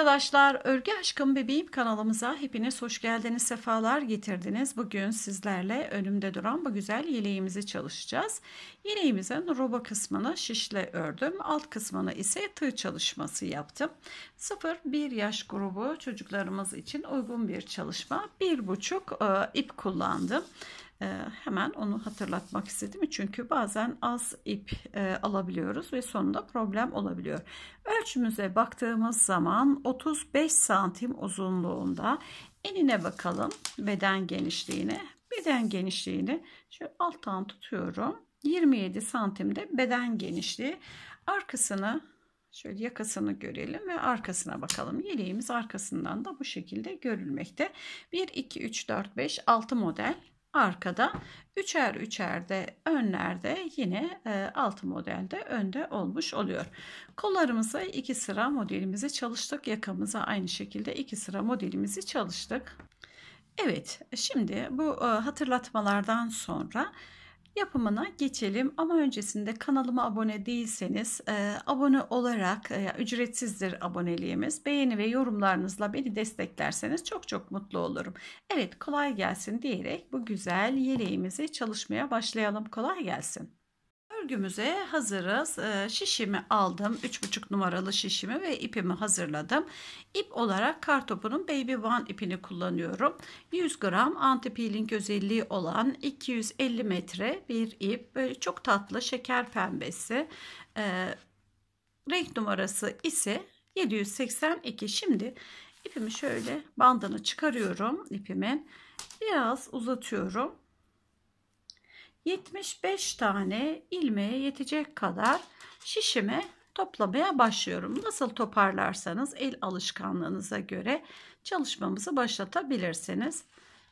arkadaşlar Örgü Aşkım Bebeğim kanalımıza hepiniz hoş geldiniz sefalar getirdiniz. Bugün sizlerle önümde duran bu güzel yeleğimizi çalışacağız. Yeleğimizin roba kısmını şişle ördüm. Alt kısmını ise tığ çalışması yaptım. 0-1 yaş grubu çocuklarımız için uygun bir çalışma. 1,5 e, ip kullandım. Ee, hemen onu hatırlatmak istedim. Çünkü bazen az ip e, alabiliyoruz ve sonunda problem olabiliyor. Ölçümüze baktığımız zaman 35 santim uzunluğunda enine bakalım beden genişliğine. Beden genişliğini şöyle alttan tutuyorum. 27 santimde beden genişliği. Arkasını Şöyle yakasını görelim ve arkasına bakalım. Yeleğimiz arkasından da bu şekilde görülmekte. 1, 2, 3, 4, 5, 6 model arkada. Üçer üçerde önlerde yine e, altı modelde önde olmuş oluyor. Kollarımıza iki sıra modelimizi çalıştık. Yakamıza aynı şekilde iki sıra modelimizi çalıştık. Evet şimdi bu e, hatırlatmalardan sonra yapımına geçelim. Ama öncesinde kanalıma abone değilseniz e, abone olarak e, ücretsizdir aboneliğimiz. Beğeni ve yorumlarınızla beni desteklerseniz çok çok mutlu olurum. Evet kolay gelsin diyerek bu güzel yeleğimizi çalışmaya başlayalım. Kolay gelsin örgümüze hazırız. Ee, şişimi aldım. 3,5 numaralı şişimi ve ipimi hazırladım. İp olarak kartopunun Baby One ipini kullanıyorum. 100 gram anti peeling özelliği olan 250 metre bir ip. Böyle çok tatlı şeker pembesi. Ee, renk numarası ise 782. Şimdi ipimi şöyle bandını çıkarıyorum ipimin. Biraz uzatıyorum 75 tane ilmeğe yetecek kadar şişimi toplamaya başlıyorum. Nasıl toparlarsanız el alışkanlığınıza göre çalışmamızı başlatabilirsiniz.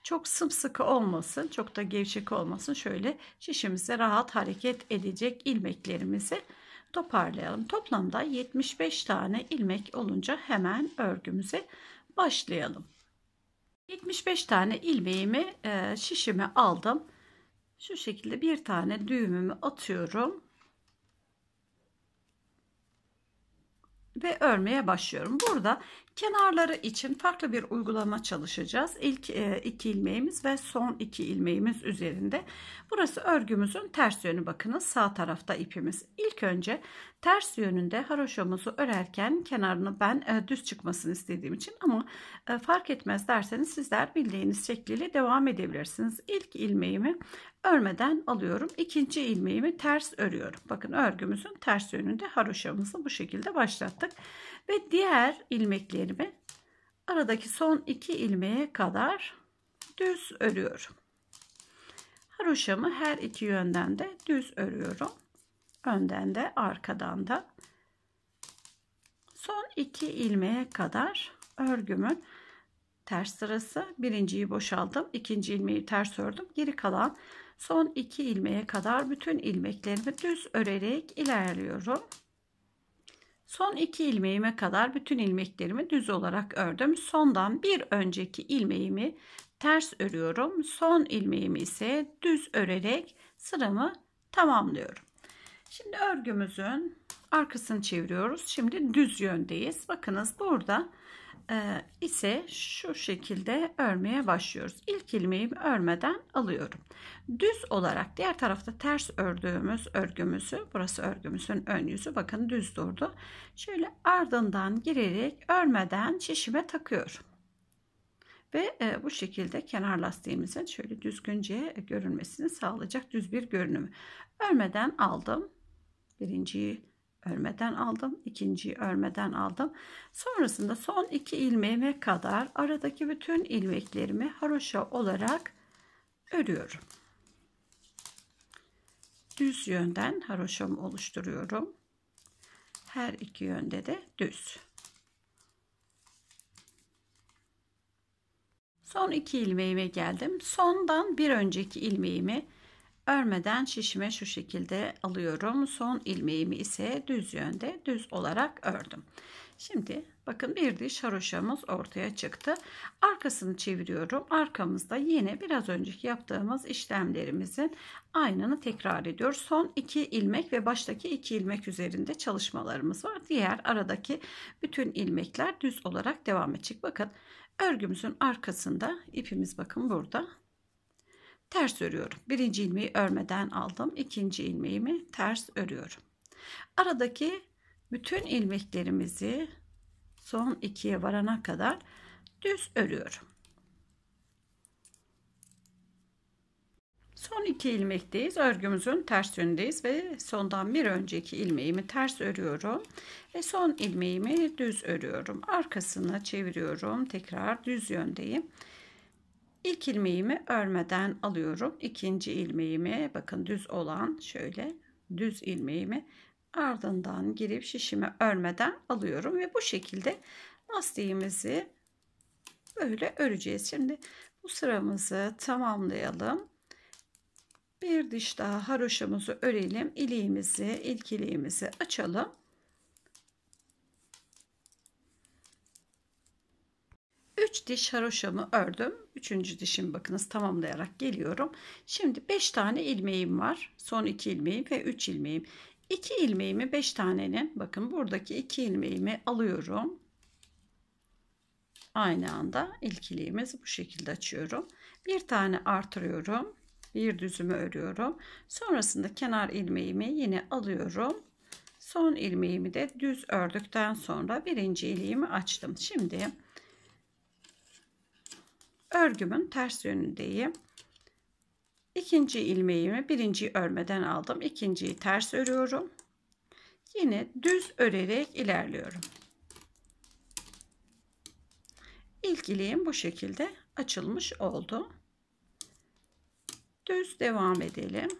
Çok sımsıkı olmasın, çok da gevşek olmasın. Şöyle şişimize rahat hareket edecek ilmeklerimizi toparlayalım. Toplamda 75 tane ilmek olunca hemen örgümüze başlayalım. 75 tane ilmeğimi e, şişime aldım şu şekilde bir tane düğümümü atıyorum ve örmeye başlıyorum. Burada kenarları için farklı bir uygulama çalışacağız. İlk e, iki ilmeğimiz ve son iki ilmeğimiz üzerinde. Burası örgümüzün ters yönü bakınız sağ tarafta ipimiz. İlk önce ters yönünde haroşamızı örerken kenarını ben e, düz çıkmasını istediğim için ama e, fark etmez derseniz sizler bildiğiniz şekliyle devam edebilirsiniz. İlk ilmeğimi örmeden alıyorum. İkinci ilmeğimi ters örüyorum. Bakın örgümüzün ters yönünde haroşamızı bu şekilde başlattık. Ve diğer ilmeklerimi aradaki son iki ilmeğe kadar düz örüyorum. Haroşamı her iki yönden de düz örüyorum. Önden de arkadan da. Son iki ilmeğe kadar örgümün ters sırası. Birinciyi boşaldım. ikinci ilmeği ters ördüm. Geri kalan Son iki ilmeğe kadar bütün ilmeklerimi düz örerek ilerliyorum. Son iki ilmeğime kadar bütün ilmeklerimi düz olarak ördüm. Sondan bir önceki ilmeğimi ters örüyorum. Son ilmeğimi ise düz örerek sıramı tamamlıyorum. Şimdi örgümüzün arkasını çeviriyoruz. Şimdi düz yöndeyiz. Bakınız burada ee, ise şu şekilde örmeye başlıyoruz. İlk ilmeğimi örmeden alıyorum. Düz olarak diğer tarafta ters ördüğümüz örgümüzü, burası örgümüzün ön yüzü bakın düz durdu. Şöyle ardından girerek örmeden şişime takıyorum. Ve e, bu şekilde kenar lastiğimizin şöyle düzgünce görünmesini sağlayacak düz bir görünümü. Örmeden aldım. Birinciyi örmeden aldım. ikinciyi örmeden aldım. Sonrasında son iki ilmeğime kadar aradaki bütün ilmeklerimi haroşa olarak örüyorum. Düz yönden haroşamı oluşturuyorum. Her iki yönde de düz. Son iki ilmeğime geldim. Sondan bir önceki ilmeğimi Örmeden şişime şu şekilde alıyorum. Son ilmeğimi ise düz yönde düz olarak ördüm. Şimdi bakın bir diş haroşamız ortaya çıktı. Arkasını çeviriyorum. Arkamızda yine biraz önceki yaptığımız işlemlerimizin aynını tekrar ediyor. Son iki ilmek ve baştaki iki ilmek üzerinde çalışmalarımız var. Diğer aradaki bütün ilmekler düz olarak devam edecek. Bakın örgümüzün arkasında ipimiz bakın burada ters örüyorum. Birinci ilmeği örmeden aldım. İkinci ilmeğimi ters örüyorum. Aradaki bütün ilmeklerimizi son ikiye varana kadar düz örüyorum. Son iki ilmekteyiz. Örgümüzün ters yönündeyiz ve sondan bir önceki ilmeğimi ters örüyorum ve son ilmeğimi düz örüyorum. Arkasını çeviriyorum. Tekrar düz yöndeyim İlk ilmeğimi örmeden alıyorum. İkinci ilmeğimi bakın düz olan şöyle düz ilmeğimi ardından girip şişimi örmeden alıyorum ve bu şekilde lastiğimizi böyle öreceğiz. Şimdi bu sıramızı tamamlayalım. Bir diş daha haroşamızı örelim. İliğimizi, ilk iliğimizi açalım. 3 diş haroşamı ördüm. 3. dişim bakınız tamamlayarak geliyorum. Şimdi 5 tane ilmeğim var. Son 2 ilmeğim ve 3 ilmeğim. 2 ilmeğimi 5 tanenin bakın buradaki 2 ilmeğimi alıyorum. Aynı anda ilk ilkiliğimizi bu şekilde açıyorum. Bir tane artırıyorum. Bir düzümü örüyorum. Sonrasında kenar ilmeğimi yine alıyorum. Son ilmeğimi de düz ördükten sonra birinci ilmeğimi açtım. Şimdi örgümün ters yönündeyim. İkinci ilmeğimi birinci örmeden aldım. İkinciyi ters örüyorum. Yine düz örerek ilerliyorum. İlk ileğim bu şekilde açılmış oldu. Düz devam edelim.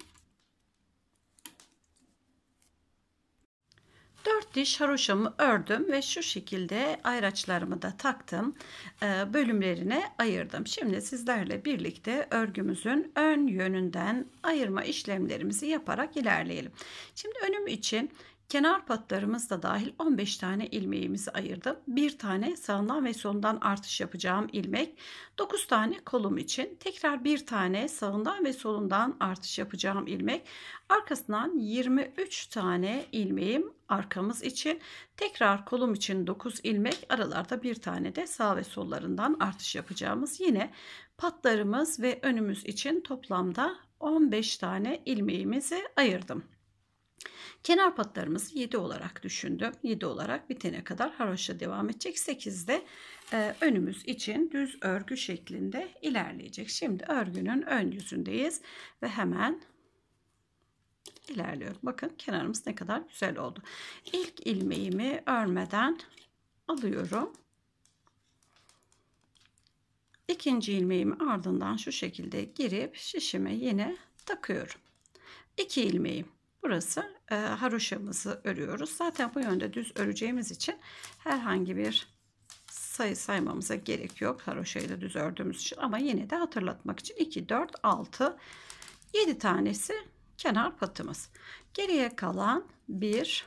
4 diş haroşamı ördüm ve şu şekilde ayraçlarımı da taktım. Ee, bölümlerine ayırdım. Şimdi sizlerle birlikte örgümüzün ön yönünden ayırma işlemlerimizi yaparak ilerleyelim. Şimdi önüm için Kenar patlarımız da dahil 15 tane ilmeğimizi ayırdım. Bir tane sağından ve solundan artış yapacağım ilmek. 9 tane kolum için tekrar bir tane sağından ve solundan artış yapacağım ilmek. Arkasından 23 tane ilmeğim arkamız için tekrar kolum için 9 ilmek aralarda bir tane de sağ ve sollarından artış yapacağımız yine patlarımız ve önümüz için toplamda 15 tane ilmeğimizi ayırdım. Kenar patlarımızı 7 olarak düşündüm. 7 olarak bitene kadar haroşa devam edecek. 8'de e, önümüz için düz örgü şeklinde ilerleyecek. Şimdi örgünün ön yüzündeyiz ve hemen ilerliyorum. Bakın kenarımız ne kadar güzel oldu. İlk ilmeğimi örmeden alıyorum. İkinci ilmeğimi ardından şu şekilde girip şişime yine takıyorum. İki ilmeğim. Burası e, haroşamızı örüyoruz. Zaten bu yönde düz öreceğimiz için herhangi bir sayı saymamıza gerek yok. haroşayı da düz ördüğümüz için ama yine de hatırlatmak için 2, 4, 6, 7 tanesi kenar patımız. Geriye kalan 1,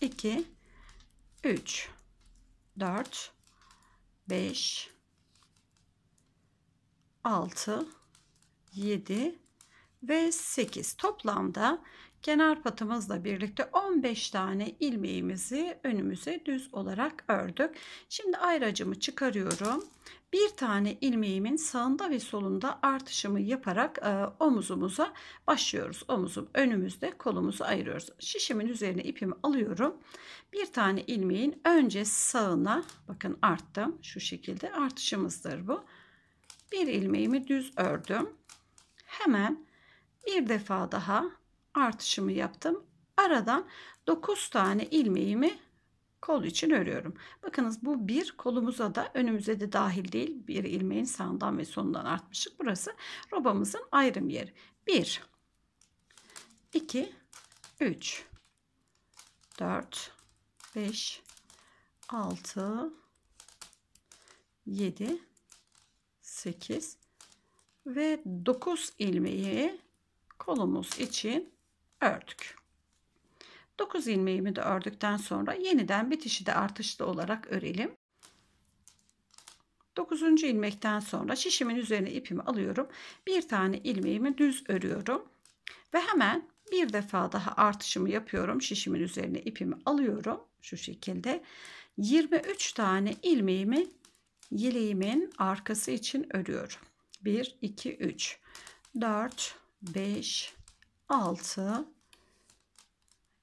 2, 3, 4, 5, 6, 7 ve 8. Toplamda Kenar patımızla birlikte 15 tane ilmeğimizi önümüze düz olarak ördük. Şimdi ayracımı çıkarıyorum. Bir tane ilmeğimin sağında ve solunda artışımı yaparak e, omuzumuza başlıyoruz. Omuzum önümüzde kolumuzu ayırıyoruz. Şişimin üzerine ipimi alıyorum. Bir tane ilmeğin önce sağına bakın arttım. Şu şekilde artışımızdır bu. Bir ilmeğimi düz ördüm. Hemen bir defa daha artışımı yaptım. Aradan 9 tane ilmeğimi kol için örüyorum. Bakınız bu bir kolumuza da önümüze de dahil değil bir ilmeğin sağından ve sonundan artmışlık. Burası robamızın ayrım yeri. 1 2 3 4 5 6 7 8 ve 9 ilmeği kolumuz için ördük. 9 ilmeğimi de ördükten sonra yeniden bitişi de artışlı olarak örelim. 9. ilmekten sonra şişimin üzerine ipimi alıyorum. Bir tane ilmeğimi düz örüyorum. Ve hemen bir defa daha artışımı yapıyorum. Şişimin üzerine ipimi alıyorum. Şu şekilde 23 tane ilmeğimi yeleğimin arkası için örüyorum. 1, 2, 3, 4, 5, 6,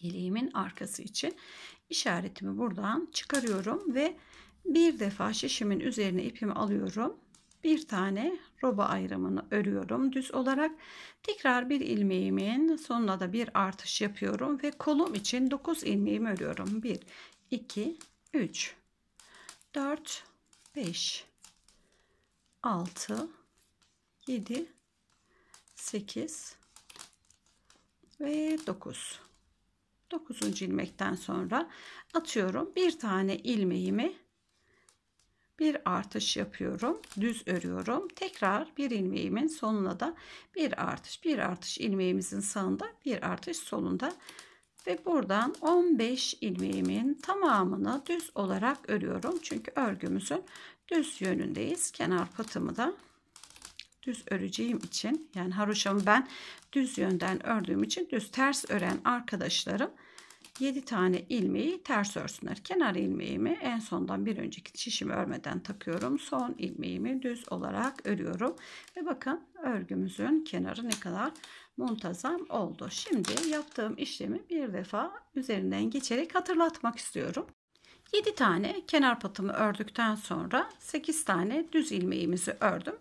yeleğimin arkası için işaretimi buradan çıkarıyorum ve bir defa şişimin üzerine ipimi alıyorum bir tane roba ayrımını örüyorum düz olarak tekrar bir ilmeğimin sonuna da bir artış yapıyorum ve kolum için 9 ilmeğimi örüyorum 1 2 3 4 5 6 7 8 ve 9 9. ilmekten sonra atıyorum bir tane ilmeğimi bir artış yapıyorum düz örüyorum tekrar bir ilmeğimin sonuna da bir artış bir artış ilmeğimizin sağında bir artış solunda ve buradan 15 ilmeğimin tamamını düz olarak örüyorum çünkü örgümüzün düz yönündeyiz kenar patımı da düz öreceğim için yani haroşamı ben düz yönden ördüğüm için düz ters ören arkadaşlarım 7 tane ilmeği ters örsünler. Kenar ilmeğimi en sondan bir önceki şişimi örmeden takıyorum. Son ilmeğimi düz olarak örüyorum. Ve bakın örgümüzün kenarı ne kadar muntazam oldu. Şimdi yaptığım işlemi bir defa üzerinden geçerek hatırlatmak istiyorum. 7 tane kenar patımı ördükten sonra 8 tane düz ilmeğimizi ördüm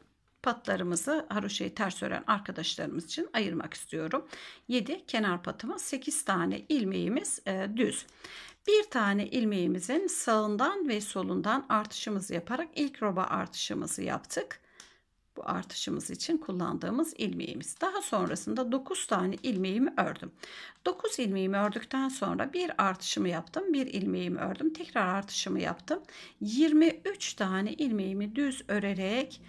patlarımızı haroşeyi ters ören arkadaşlarımız için ayırmak istiyorum. 7 kenar patımız 8 tane ilmeğimiz e, düz. Bir tane ilmeğimizin sağından ve solundan artışımızı yaparak ilk roba artışımızı yaptık. Bu artışımız için kullandığımız ilmeğimiz. Daha sonrasında 9 tane ilmeğimi ördüm. 9 ilmeğimi ördükten sonra bir artışımı yaptım. Bir ilmeğimi ördüm. Tekrar artışımı yaptım. 23 tane ilmeğimi düz örerek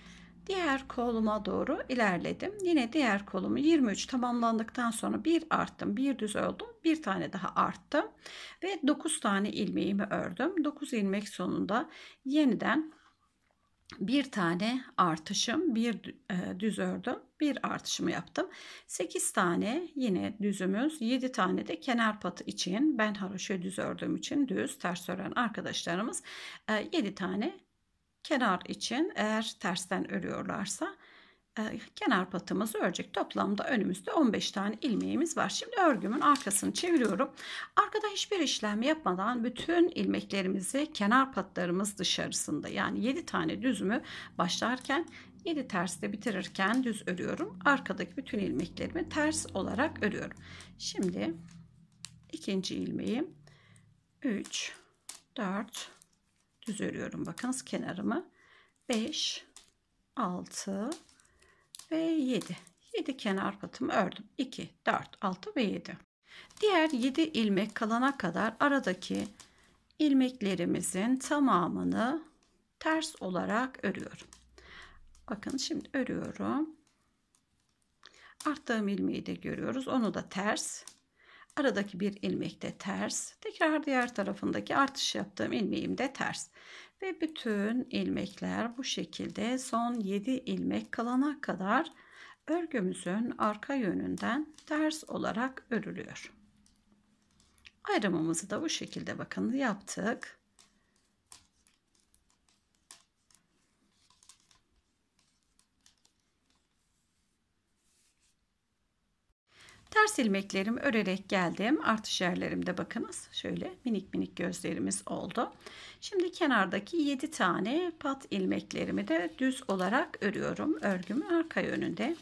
Diğer koluma doğru ilerledim. Yine diğer kolumu 23 tamamlandıktan sonra bir arttım, bir düz oldum, bir tane daha arttım ve 9 tane ilmeğimi ördüm. 9 ilmek sonunda yeniden bir tane artışım, bir e, düz ördüm, bir artışımı yaptım. 8 tane yine düzümüz, 7 tane de kenar patı için ben haroşa düz ördüğüm için düz ters ören arkadaşlarımız 7 e, tane kenar için eğer tersten örüyorlarsa e, kenar patımızı örecek. Toplamda önümüzde 15 tane ilmeğimiz var. Şimdi örgümün arkasını çeviriyorum. Arkada hiçbir işlem yapmadan bütün ilmeklerimizi kenar patlarımız dışarısında yani 7 tane düzümü başlarken 7 terste bitirirken düz örüyorum. Arkadaki bütün ilmeklerimi ters olarak örüyorum. Şimdi ikinci ilmeğim. 3 4 düz örüyorum bakınız kenarımı 5 6 ve 7 7 kenar patımı ördüm 2 4 6 ve 7 diğer 7 ilmek kalana kadar aradaki ilmeklerimizin tamamını ters olarak örüyorum bakın şimdi örüyorum arttığım ilmeği de görüyoruz onu da ters Aradaki bir ilmek de ters. Tekrar diğer tarafındaki artış yaptığım ilmeğim de ters. Ve bütün ilmekler bu şekilde son 7 ilmek kalana kadar örgümüzün arka yönünden ters olarak örülüyor. Ayrımımızı da bu şekilde bakın yaptık. Ters ilmeklerimi örerek geldim. Artış yerlerimde bakınız şöyle minik minik gözlerimiz oldu. Şimdi kenardaki 7 tane pat ilmeklerimi de düz olarak örüyorum. Örgümü arka yönünde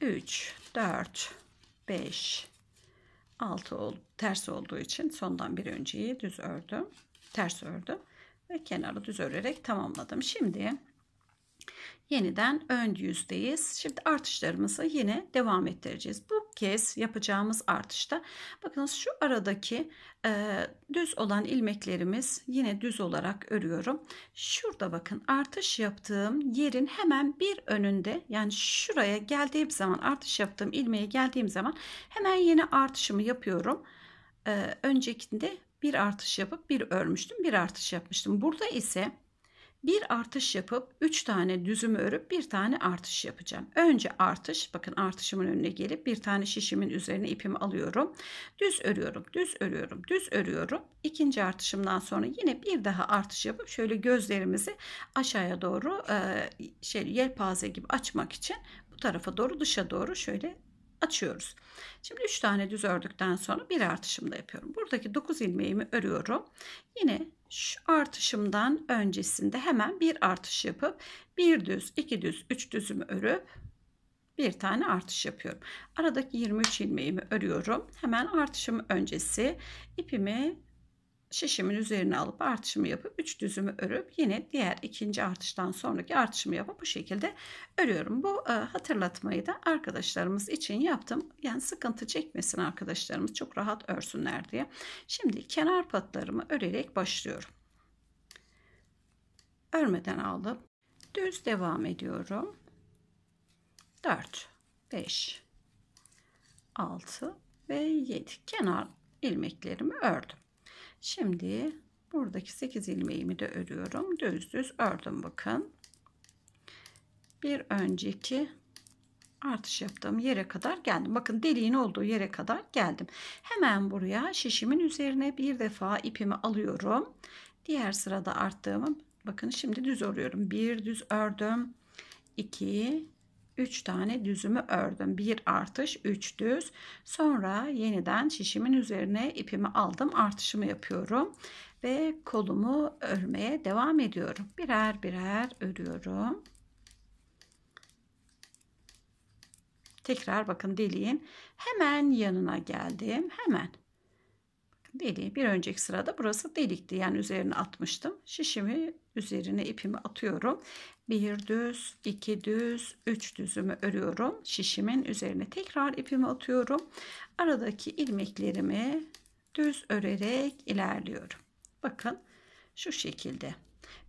3, 4, 5, 6 ol, ters olduğu için sondan bir önceyi düz ördüm. Ters ördüm ve kenarı düz örerek tamamladım. Şimdi yeniden ön yüzdeyiz. Şimdi artışlarımızı yine devam ettireceğiz. Bu kez yapacağımız artışta bakınız şu aradaki e, düz olan ilmeklerimiz yine düz olarak örüyorum. Şurada bakın artış yaptığım yerin hemen bir önünde yani şuraya geldiğim zaman artış yaptığım ilmeğe geldiğim zaman hemen yeni artışımı yapıyorum. E, öncekinde bir artış yapıp bir örmüştüm bir artış yapmıştım. Burada ise bir artış yapıp 3 tane düzümü örüp bir tane artış yapacağım. Önce artış bakın artışımın önüne gelip bir tane şişimin üzerine ipimi alıyorum. Düz örüyorum, düz örüyorum, düz örüyorum. İkinci artışımdan sonra yine bir daha artış yapıp şöyle gözlerimizi aşağıya doğru e, şey yelpaze gibi açmak için bu tarafa doğru dışa doğru şöyle açıyoruz. Şimdi 3 tane düz ördükten sonra bir da yapıyorum. Buradaki 9 ilmeğimi örüyorum. Yine şu artışımdan öncesinde hemen bir artış yapıp bir düz, iki düz, üç düzümü örüp bir tane artış yapıyorum. Aradaki 23 ilmeğimi örüyorum. Hemen artışım öncesi ipimi şişimin üzerine alıp artışımı yapıp 3 düzümü örüp yine diğer ikinci artıştan sonraki artışımı yapıp bu şekilde örüyorum. Bu e, hatırlatmayı da arkadaşlarımız için yaptım. Yani sıkıntı çekmesin arkadaşlarımız çok rahat örsünler diye. Şimdi kenar patlarımı örerek başlıyorum. Örmeden aldım. Düz devam ediyorum. 4 5 6 ve 7 kenar ilmeklerimi ördüm. Şimdi buradaki 8 ilmeğimi de örüyorum. Düz düz ördüm bakın. Bir önceki artış yaptığım yere kadar geldim. Bakın deliğin olduğu yere kadar geldim. Hemen buraya şişimin üzerine bir defa ipimi alıyorum. Diğer sırada arttığımı bakın şimdi düz örüyorum. Bir düz ördüm. 2 3 tane düzümü ördüm. 1 artış 3 düz. Sonra yeniden şişimin üzerine ipimi aldım. Artışımı yapıyorum. Ve kolumu örmeye devam ediyorum. Birer birer örüyorum. Tekrar bakın deliğin hemen yanına geldim. Hemen deliği bir önceki sırada burası delikti. Yani üzerine atmıştım. Şişimi üzerine ipimi atıyorum. Bir düz, iki düz, üç düzümü örüyorum. Şişimin üzerine tekrar ipimi atıyorum. Aradaki ilmeklerimi düz örerek ilerliyorum. Bakın şu şekilde.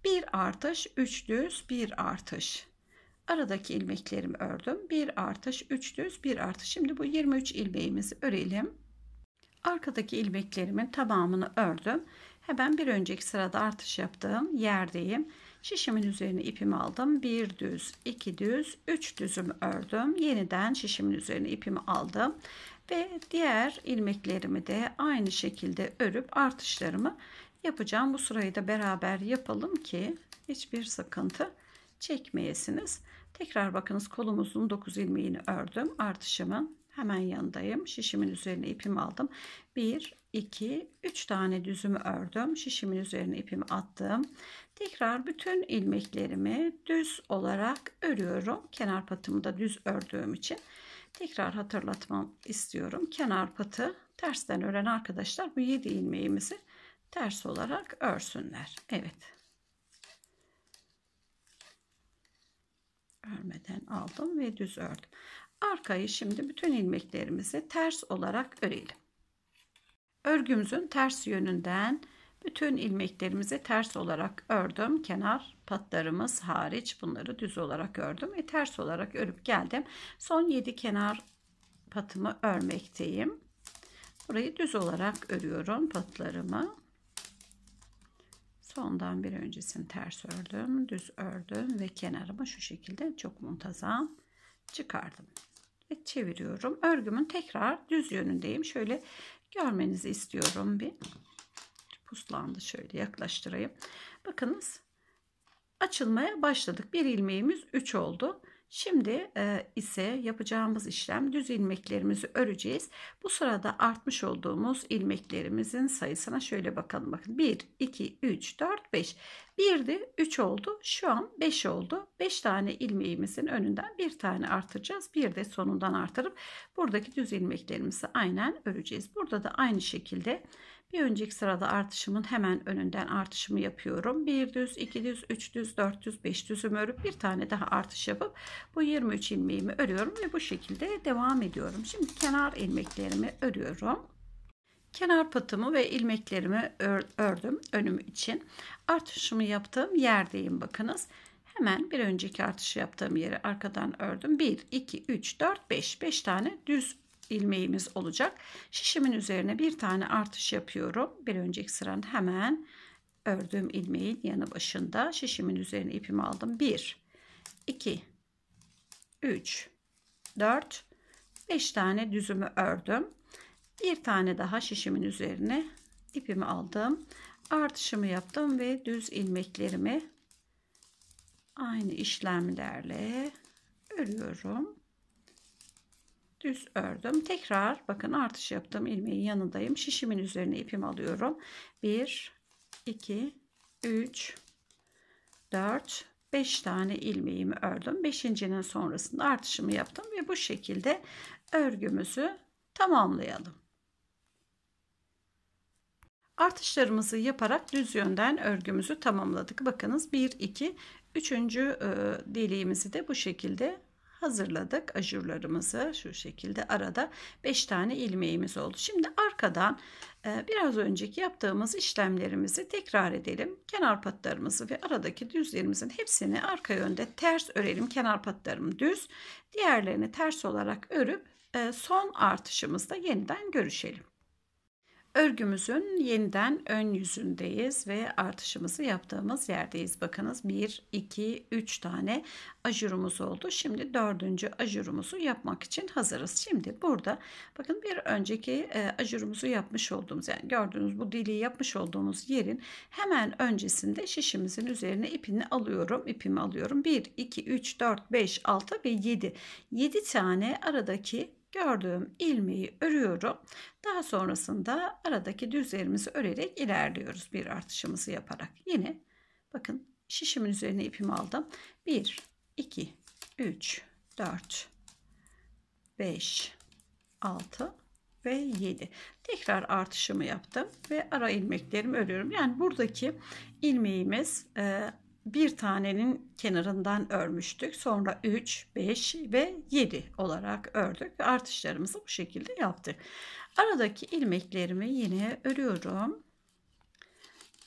Bir artış, üç düz, bir artış. Aradaki ilmeklerimi ördüm. Bir artış, üç düz, bir artış. Şimdi bu 23 ilmeğimizi örelim. Arkadaki ilmeklerimin tamamını ördüm. Hemen bir önceki sırada artış yaptığım yerdeyim. Şişimin üzerine ipimi aldım. Bir düz, iki düz, üç düzüm ördüm. Yeniden şişimin üzerine ipimi aldım. Ve diğer ilmeklerimi de aynı şekilde örüp artışlarımı yapacağım. Bu sırayı da beraber yapalım ki hiçbir sıkıntı çekmeyesiniz. Tekrar bakınız kolumuzun 9 ilmeğini ördüm. Artışımın hemen yanındayım. Şişimin üzerine ipimi aldım. 1, 2, 3 tane düzümü ördüm. Şişimin üzerine ipimi attım. Tekrar bütün ilmeklerimi düz olarak örüyorum. Kenar patımı da düz ördüğüm için tekrar hatırlatmam istiyorum. Kenar patı tersten ören arkadaşlar bu 7 ilmeğimizi ters olarak örsünler. Evet. Örmeden aldım ve düz ördüm. Arkayı şimdi bütün ilmeklerimizi ters olarak örelim. Örgümüzün ters yönünden bütün ilmeklerimizi ters olarak ördüm. Kenar patlarımız hariç bunları düz olarak ördüm ve ters olarak örüp geldim. Son 7 kenar patımı örmekteyim. Burayı düz olarak örüyorum patlarımı. Sondan bir öncesini ters ördüm, düz ördüm ve kenarımı şu şekilde çok muntazam çıkardım. Evet çeviriyorum. Örgümün tekrar düz yönündeyim. Şöyle görmenizi istiyorum bir. Puslandı şöyle yaklaştırayım. Bakınız açılmaya başladık. Bir ilmeğimiz 3 oldu. Şimdi e, ise yapacağımız işlem düz ilmeklerimizi öreceğiz. Bu sırada artmış olduğumuz ilmeklerimizin sayısına şöyle bakalım. Bakın 1, 2, 3, 4, 5. 1'di 3 oldu. Şu an 5 oldu. 5 tane ilmeğimizin önünden bir tane artıracağız. Bir de sonundan artırıp buradaki düz ilmeklerimizi aynen öreceğiz. Burada da aynı şekilde bir önceki sırada artışımın hemen önünden artışımı yapıyorum. Bir düz, iki düz, üç düz, dört düz, beş düzümü örüp bir tane daha artış yapıp bu 23 ilmeğimi örüyorum ve bu şekilde devam ediyorum. Şimdi kenar ilmeklerimi örüyorum. Kenar patımı ve ilmeklerimi ördüm önüm için. Artışımı yaptığım yerdeyim bakınız. Hemen bir önceki artışı yaptığım yeri arkadan ördüm. 1, 2, 3, 4, 5. 5 tane düz ilmeğimiz olacak. Şişimin üzerine bir tane artış yapıyorum. Bir önceki sıranın hemen ördüğüm ilmeğin yanı başında şişimin üzerine ipimi aldım. 1 2 3 4 5 tane düzümü ördüm. Bir tane daha şişimin üzerine ipimi aldım. Artışımı yaptım ve düz ilmeklerimi aynı işlemlerle örüyorum düz ördüm. Tekrar bakın artış yaptım ilmeğin yanındayım. Şişimin üzerine ipim alıyorum. 1 2 3 4 5 tane ilmeğimi ördüm. 5.'nin sonrasında artışımı yaptım ve bu şekilde örgümüzü tamamlayalım. Artışlarımızı yaparak düz yönden örgümüzü tamamladık. Bakınız 1 2 3. deliğimizi de bu şekilde hazırladık ajurlarımızı şu şekilde arada 5 tane ilmeğimiz oldu. Şimdi arkadan e, biraz önceki yaptığımız işlemlerimizi tekrar edelim. Kenar patlarımızı ve aradaki düzlerimizin hepsini arka yönde ters örelim. Kenar patlarım düz. Diğerlerini ters olarak örüp e, son artışımızda yeniden görüşelim. Örgümüzün yeniden ön yüzündeyiz ve artışımızı yaptığımız yerdeyiz. Bakınız 1, 2, 3 tane ajurumuz oldu. Şimdi dördüncü ajurumuzu yapmak için hazırız. Şimdi burada bakın bir önceki e, ajurumuzu yapmış olduğumuz yani gördüğünüz bu dili yapmış olduğumuz yerin hemen öncesinde şişimizin üzerine ipini alıyorum. ipimi alıyorum. 1, 2, 3, 4, 5, 6 ve 7. 7 tane aradaki gördüğüm ilmeği örüyorum. Daha sonrasında aradaki düzlerimizi örerek ilerliyoruz bir artışımızı yaparak. Yine bakın şişimin üzerine ipimi aldım. 1, 2, 3, 4, 5, 6 ve 7. Tekrar artışımı yaptım ve ara ilmeklerimi örüyorum. Yani buradaki ilmeğimiz e, bir tanenin kenarından örmüştük. Sonra 3, 5 ve 7 olarak ördük. Artışlarımızı bu şekilde yaptık. Aradaki ilmeklerimi yine örüyorum.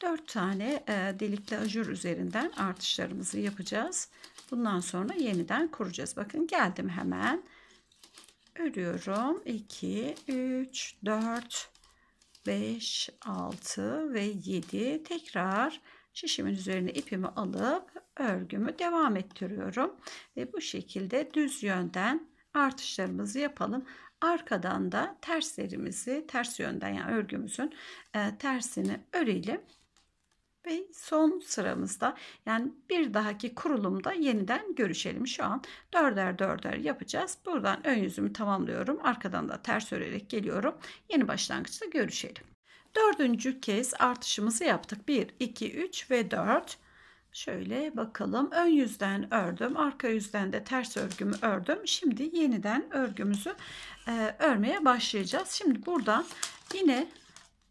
4 tane e, delikli ajur üzerinden artışlarımızı yapacağız. Bundan sonra yeniden kuracağız. Bakın geldim hemen. Örüyorum. 2, 3, 4, 5, 6 ve 7. Tekrar şişimin üzerine ipimi alıp örgümü devam ettiriyorum. Ve bu şekilde düz yönden artışlarımızı yapalım. Arkadan da terslerimizi ters yönden yani örgümüzün e, tersini örelim. Ve son sıramızda yani bir dahaki kurulumda yeniden görüşelim. Şu an dörder dörder yapacağız. Buradan ön yüzümü tamamlıyorum. Arkadan da ters örerek geliyorum. Yeni başlangıçta görüşelim. Dördüncü kez artışımızı yaptık. 1, 2, 3 ve 4. Şöyle bakalım. Ön yüzden ördüm. Arka yüzden de ters örgümü ördüm. Şimdi yeniden örgümüzü e, örmeye başlayacağız. Şimdi buradan yine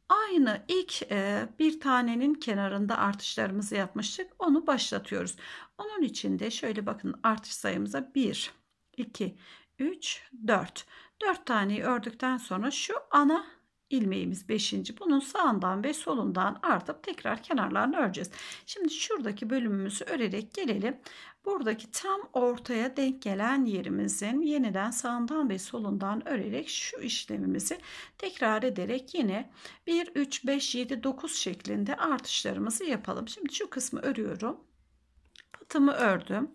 aynı ilk e, bir tanenin kenarında artışlarımızı yapmıştık. Onu başlatıyoruz. Onun için de şöyle bakın artış sayımıza 1, 2, 3, 4. 4 taneyi ördükten sonra şu ana ilmeğimiz 5. Bunun sağından ve solundan artıp tekrar kenarlarını öreceğiz. Şimdi şuradaki bölümümüzü örerek gelelim. Buradaki tam ortaya denk gelen yerimizin yeniden sağından ve solundan örerek şu işlemimizi tekrar ederek yine 1, 3, 5, 7, 9 şeklinde artışlarımızı yapalım. Şimdi şu kısmı örüyorum. Patımı ördüm.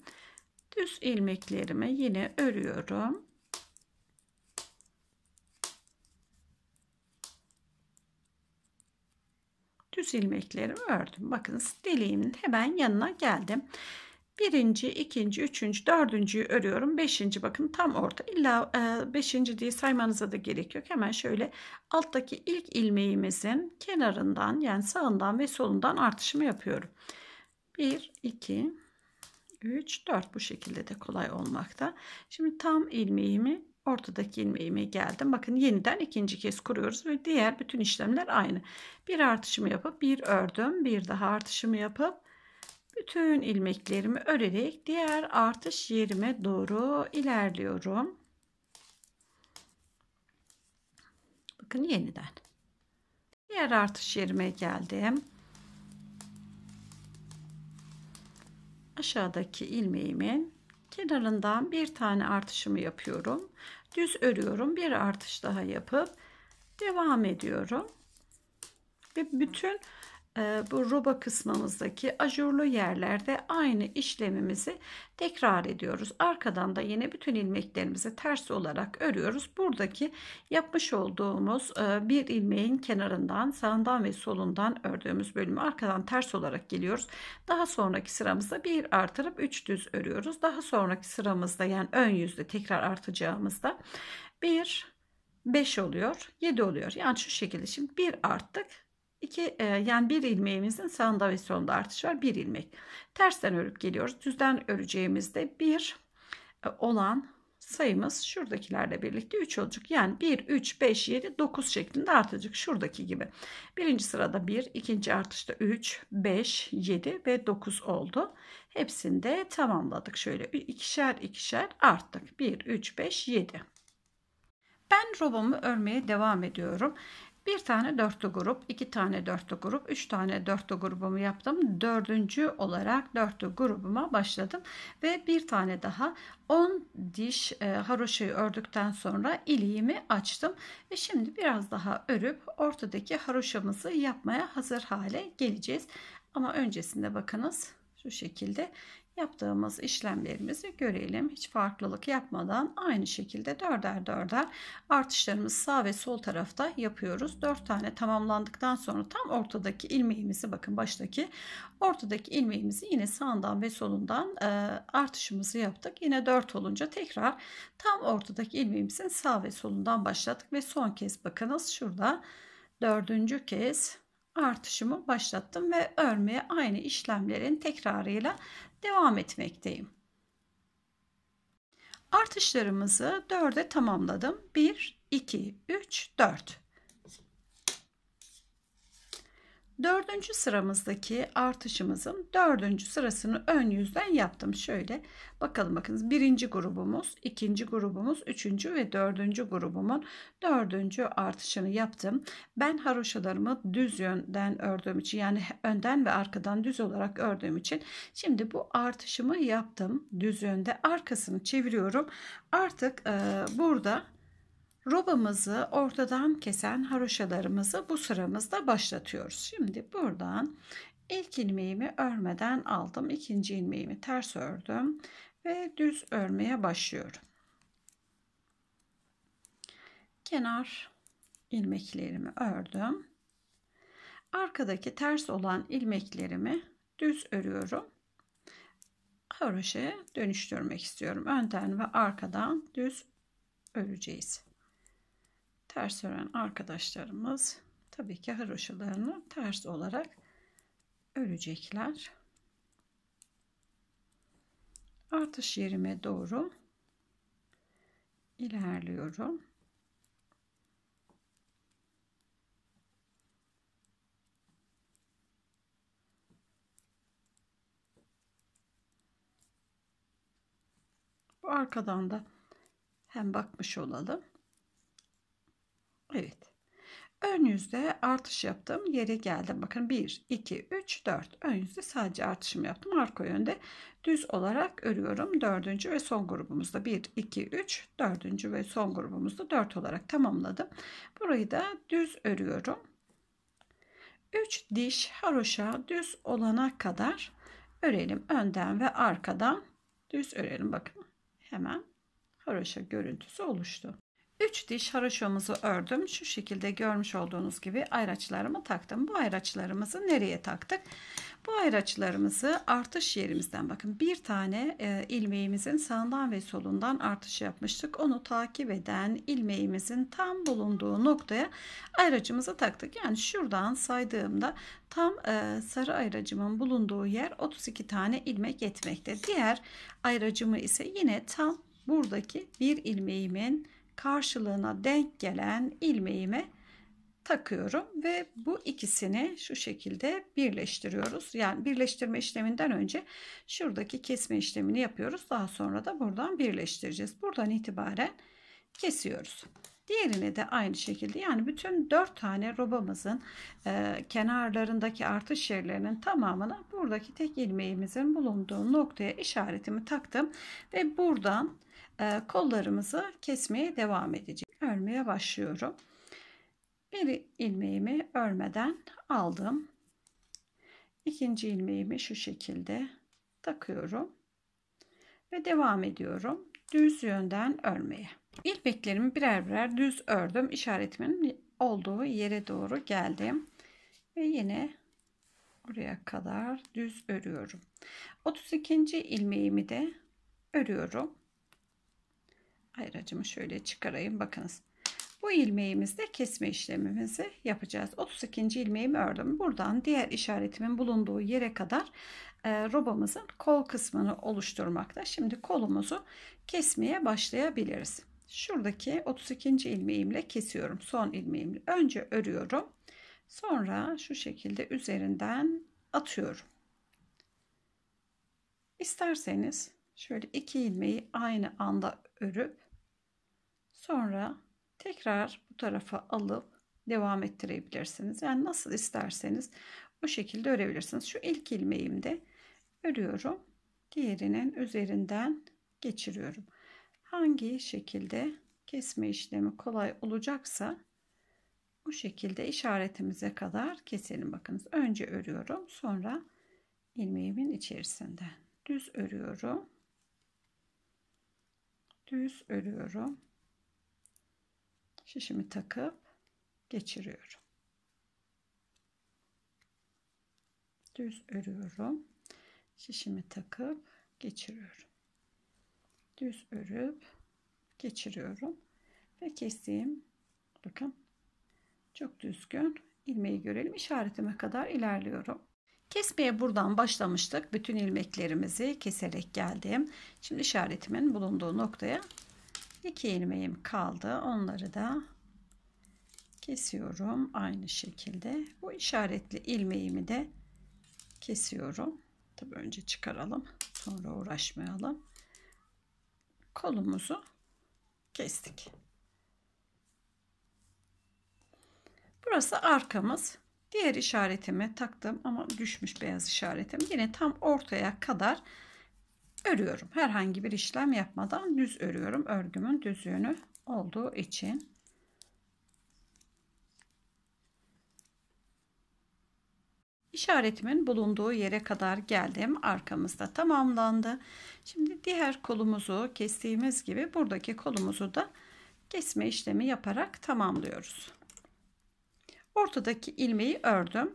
Düz ilmeklerimi yine örüyorum. düz ilmeklerimi ördüm. Bakınız deliğimin hemen yanına geldim. Birinci, ikinci, üçüncü, dördüncüyü örüyorum. Beşinci bakın tam orta. İlla e, beşinci diye saymanıza da gerek yok. Hemen şöyle alttaki ilk ilmeğimizin kenarından yani sağından ve solundan artışımı yapıyorum. Bir, iki, üç, dört bu şekilde de kolay olmakta. Şimdi tam ilmeğimi ortadaki ilmeğime geldim. Bakın yeniden ikinci kez kuruyoruz ve diğer bütün işlemler aynı. Bir artışımı yapıp bir ördüm. Bir daha artışımı yapıp bütün ilmeklerimi örerek diğer artış yerime doğru ilerliyorum. Bakın yeniden. Diğer artış yerime geldim. Aşağıdaki ilmeğimin kenarından bir tane artışımı yapıyorum. Düz örüyorum. Bir artış daha yapıp devam ediyorum. Ve bütün ee, bu roba kısmımızdaki ajurlu yerlerde aynı işlemimizi tekrar ediyoruz. Arkadan da yine bütün ilmeklerimizi ters olarak örüyoruz. Buradaki yapmış olduğumuz e, bir ilmeğin kenarından sağından ve solundan ördüğümüz bölümü arkadan ters olarak geliyoruz. Daha sonraki sıramızda bir artırıp 3 düz örüyoruz. Daha sonraki sıramızda yani ön yüzde tekrar artacağımızda bir 5 oluyor 7 oluyor yani şu şekilde şimdi bir arttık İki, e, yani bir ilmeğimizin sağında ve solunda artış var. Bir ilmek. Tersten örüp geliyoruz. Düzden öreceğimizde bir e, olan sayımız şuradakilerle birlikte 3 olacak. Yani 1, 3, 5, 7, 9 şeklinde artacak. Şuradaki gibi. Birinci sırada 1, ikinci artışta 3, 5, 7 ve 9 oldu. Hepsini de tamamladık. Şöyle ikişer ikişer arttık. 1, 3, 5, 7. Ben robomu örmeye devam ediyorum. Bir tane dörtlü grup, iki tane dörtlü grup, üç tane dörtlü grubumu yaptım. Dördüncü olarak dörtlü grubuma başladım ve bir tane daha 10 diş e, haroşayı ördükten sonra iliğimi açtım ve şimdi biraz daha örüp ortadaki haroşamızı yapmaya hazır hale geleceğiz. Ama öncesinde bakınız şu şekilde yaptığımız işlemlerimizi görelim. Hiç farklılık yapmadan aynı şekilde dörder dörder artışlarımız sağ ve sol tarafta yapıyoruz. Dört tane tamamlandıktan sonra tam ortadaki ilmeğimizi bakın baştaki ortadaki ilmeğimizi yine sağından ve solundan e, artışımızı yaptık. Yine dört olunca tekrar tam ortadaki ilmeğimizin sağ ve solundan başladık ve son kez bakınız şurada dördüncü kez artışımı başlattım ve örmeye aynı işlemlerin tekrarıyla devam etmekteyim. Artışlarımızı 4'e tamamladım. 1, 2, 3, 4. Dördüncü sıramızdaki artışımızın dördüncü sırasını ön yüzden yaptım. Şöyle bakalım bakınız birinci grubumuz, ikinci grubumuz, üçüncü ve dördüncü grubumun dördüncü artışını yaptım. Ben haroşalarımı düz yönden ördüğüm için yani önden ve arkadan düz olarak ördüğüm için şimdi bu artışımı yaptım düz yönde arkasını çeviriyorum. Artık e, burada robamızı ortadan kesen haroşalarımızı bu sıramızda başlatıyoruz. Şimdi buradan ilk ilmeğimi örmeden aldım. ikinci ilmeğimi ters ördüm ve düz örmeye başlıyorum. Kenar ilmeklerimi ördüm. Arkadaki ters olan ilmeklerimi düz örüyorum. Haroşa'ya dönüştürmek istiyorum. Önden ve arkadan düz öreceğiz ters ören arkadaşlarımız tabii ki haroşalarını ters olarak örecekler. Artış yerime doğru ilerliyorum. Bu arkadan da hem bakmış olalım Evet. Ön yüzde artış yaptım. Yere geldim. Bakın 1, 2, 3, 4. Ön yüzde sadece artışımı yaptım. Arka yönde düz olarak örüyorum. Dördüncü ve son grubumuzda 1, 2, 3. Dördüncü ve son grubumuzda 4 olarak tamamladım. Burayı da düz örüyorum. 3 diş haroşa düz olana kadar örelim. Önden ve arkadan düz örelim. Bakın hemen haroşa görüntüsü oluştu. 3 diş haroşamızı ördüm. Şu şekilde görmüş olduğunuz gibi ayraçlarımı taktım. Bu ayraçlarımızı nereye taktık? Bu ayraçlarımızı artış yerimizden bakın bir tane e, ilmeğimizin sağından ve solundan artış yapmıştık. Onu takip eden ilmeğimizin tam bulunduğu noktaya ayracımızı taktık. Yani şuradan saydığımda tam e, sarı ayracımın bulunduğu yer 32 tane ilmek yetmekte. Diğer ayracımı ise yine tam buradaki bir ilmeğimin karşılığına denk gelen ilmeğime takıyorum ve bu ikisini şu şekilde birleştiriyoruz. Yani birleştirme işleminden önce şuradaki kesme işlemini yapıyoruz. Daha sonra da buradan birleştireceğiz. Buradan itibaren kesiyoruz. Diğerini de aynı şekilde yani bütün dört tane robamızın e, kenarlarındaki artış yerlerinin tamamına buradaki tek ilmeğimizin bulunduğu noktaya işaretimi taktım ve buradan ee, kollarımızı kesmeye devam edeceğim. Örmeye başlıyorum. Bir ilmeğimi örmeden aldım. İkinci ilmeğimi şu şekilde takıyorum ve devam ediyorum düz yönden örmeye. İlmeklerimi birer birer düz ördüm. İşaretimin olduğu yere doğru geldim ve yine buraya kadar düz örüyorum. 32. ilmeğimi de örüyorum hayracımı şöyle çıkarayım bakınız. Bu ilmeğimizde kesme işlemimizi yapacağız. 32. ilmeğimi ördüm. Buradan diğer işaretimin bulunduğu yere kadar e, robamızın kol kısmını oluşturmakta. Şimdi kolumuzu kesmeye başlayabiliriz. Şuradaki 32. ilmeğimle kesiyorum. Son ilmeğimle. Önce örüyorum. Sonra şu şekilde üzerinden atıyorum. İsterseniz şöyle iki ilmeği aynı anda örüp Sonra tekrar bu tarafa alıp devam ettirebilirsiniz. Yani nasıl isterseniz o şekilde örebilirsiniz. Şu ilk ilmeğimde örüyorum. Diğerinin üzerinden geçiriyorum. Hangi şekilde kesme işlemi kolay olacaksa bu şekilde işaretimize kadar keselim. Bakınız önce örüyorum sonra ilmeğimin içerisinden düz örüyorum. Düz örüyorum şişimi takıp geçiriyorum. Düz örüyorum. Şişimi takıp geçiriyorum. Düz örüp geçiriyorum ve keseyim. Bakın çok düzgün ilmeği görelim. İşaretime kadar ilerliyorum. Kesmeye buradan başlamıştık. Bütün ilmeklerimizi keserek geldim. Şimdi işaretimin bulunduğu noktaya 2 ilmeğim kaldı. Onları da kesiyorum aynı şekilde. Bu işaretli ilmeğimi de kesiyorum. Tabii önce çıkaralım. Sonra uğraşmayalım. Kolumuzu kestik. Burası arkamız. Diğer işaretimi taktım ama düşmüş beyaz işaretim. Yine tam ortaya kadar örüyorum. Herhangi bir işlem yapmadan düz örüyorum. Örgümün düzlüğünü olduğu için. işaretimin bulunduğu yere kadar geldim. Arkamızda tamamlandı. Şimdi diğer kolumuzu kestiğimiz gibi buradaki kolumuzu da kesme işlemi yaparak tamamlıyoruz. Ortadaki ilmeği ördüm.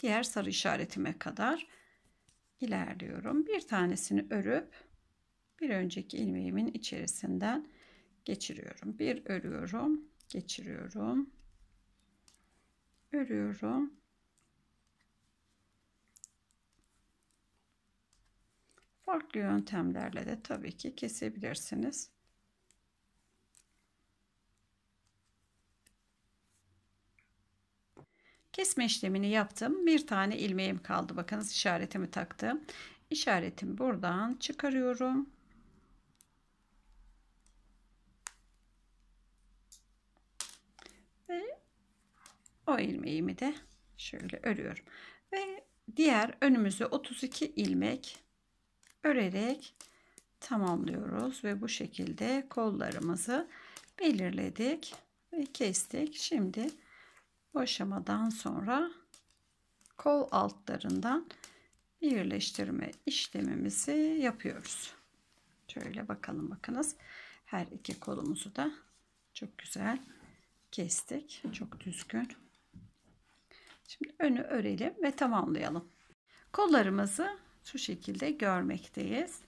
Diğer sarı işaretime kadar ilerliyorum. Bir tanesini örüp bir önceki ilmeğimin içerisinden geçiriyorum. Bir örüyorum, geçiriyorum. Örüyorum. Farklı yöntemlerle de tabii ki kesebilirsiniz. Kesme işlemini yaptım. Bir tane ilmeğim kaldı. Bakınız işaretimi taktım. İşaretimi buradan çıkarıyorum. Ve o ilmeğimi de şöyle örüyorum. Ve diğer önümüzü 32 ilmek örerek tamamlıyoruz ve bu şekilde kollarımızı belirledik ve kestik. Şimdi bu aşamadan sonra kol altlarından birleştirme işlemimizi yapıyoruz. Şöyle bakalım bakınız. Her iki kolumuzu da çok güzel kestik. Çok düzgün. Şimdi önü örelim ve tamamlayalım. Kollarımızı şu şekilde görmekteyiz.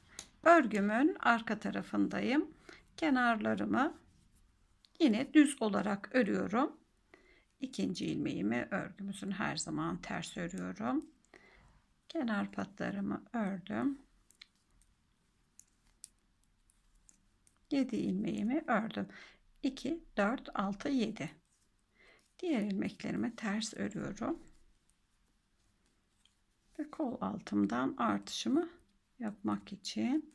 Örgümün arka tarafındayım. Kenarlarımı yine düz olarak örüyorum ikinci ilmeğimi örgümüzün her zaman ters örüyorum. Kenar patlarımı ördüm. 7 ilmeğimi ördüm. 2, 4, 6, 7. Diğer ilmeklerimi ters örüyorum. Ve kol altımdan artışımı yapmak için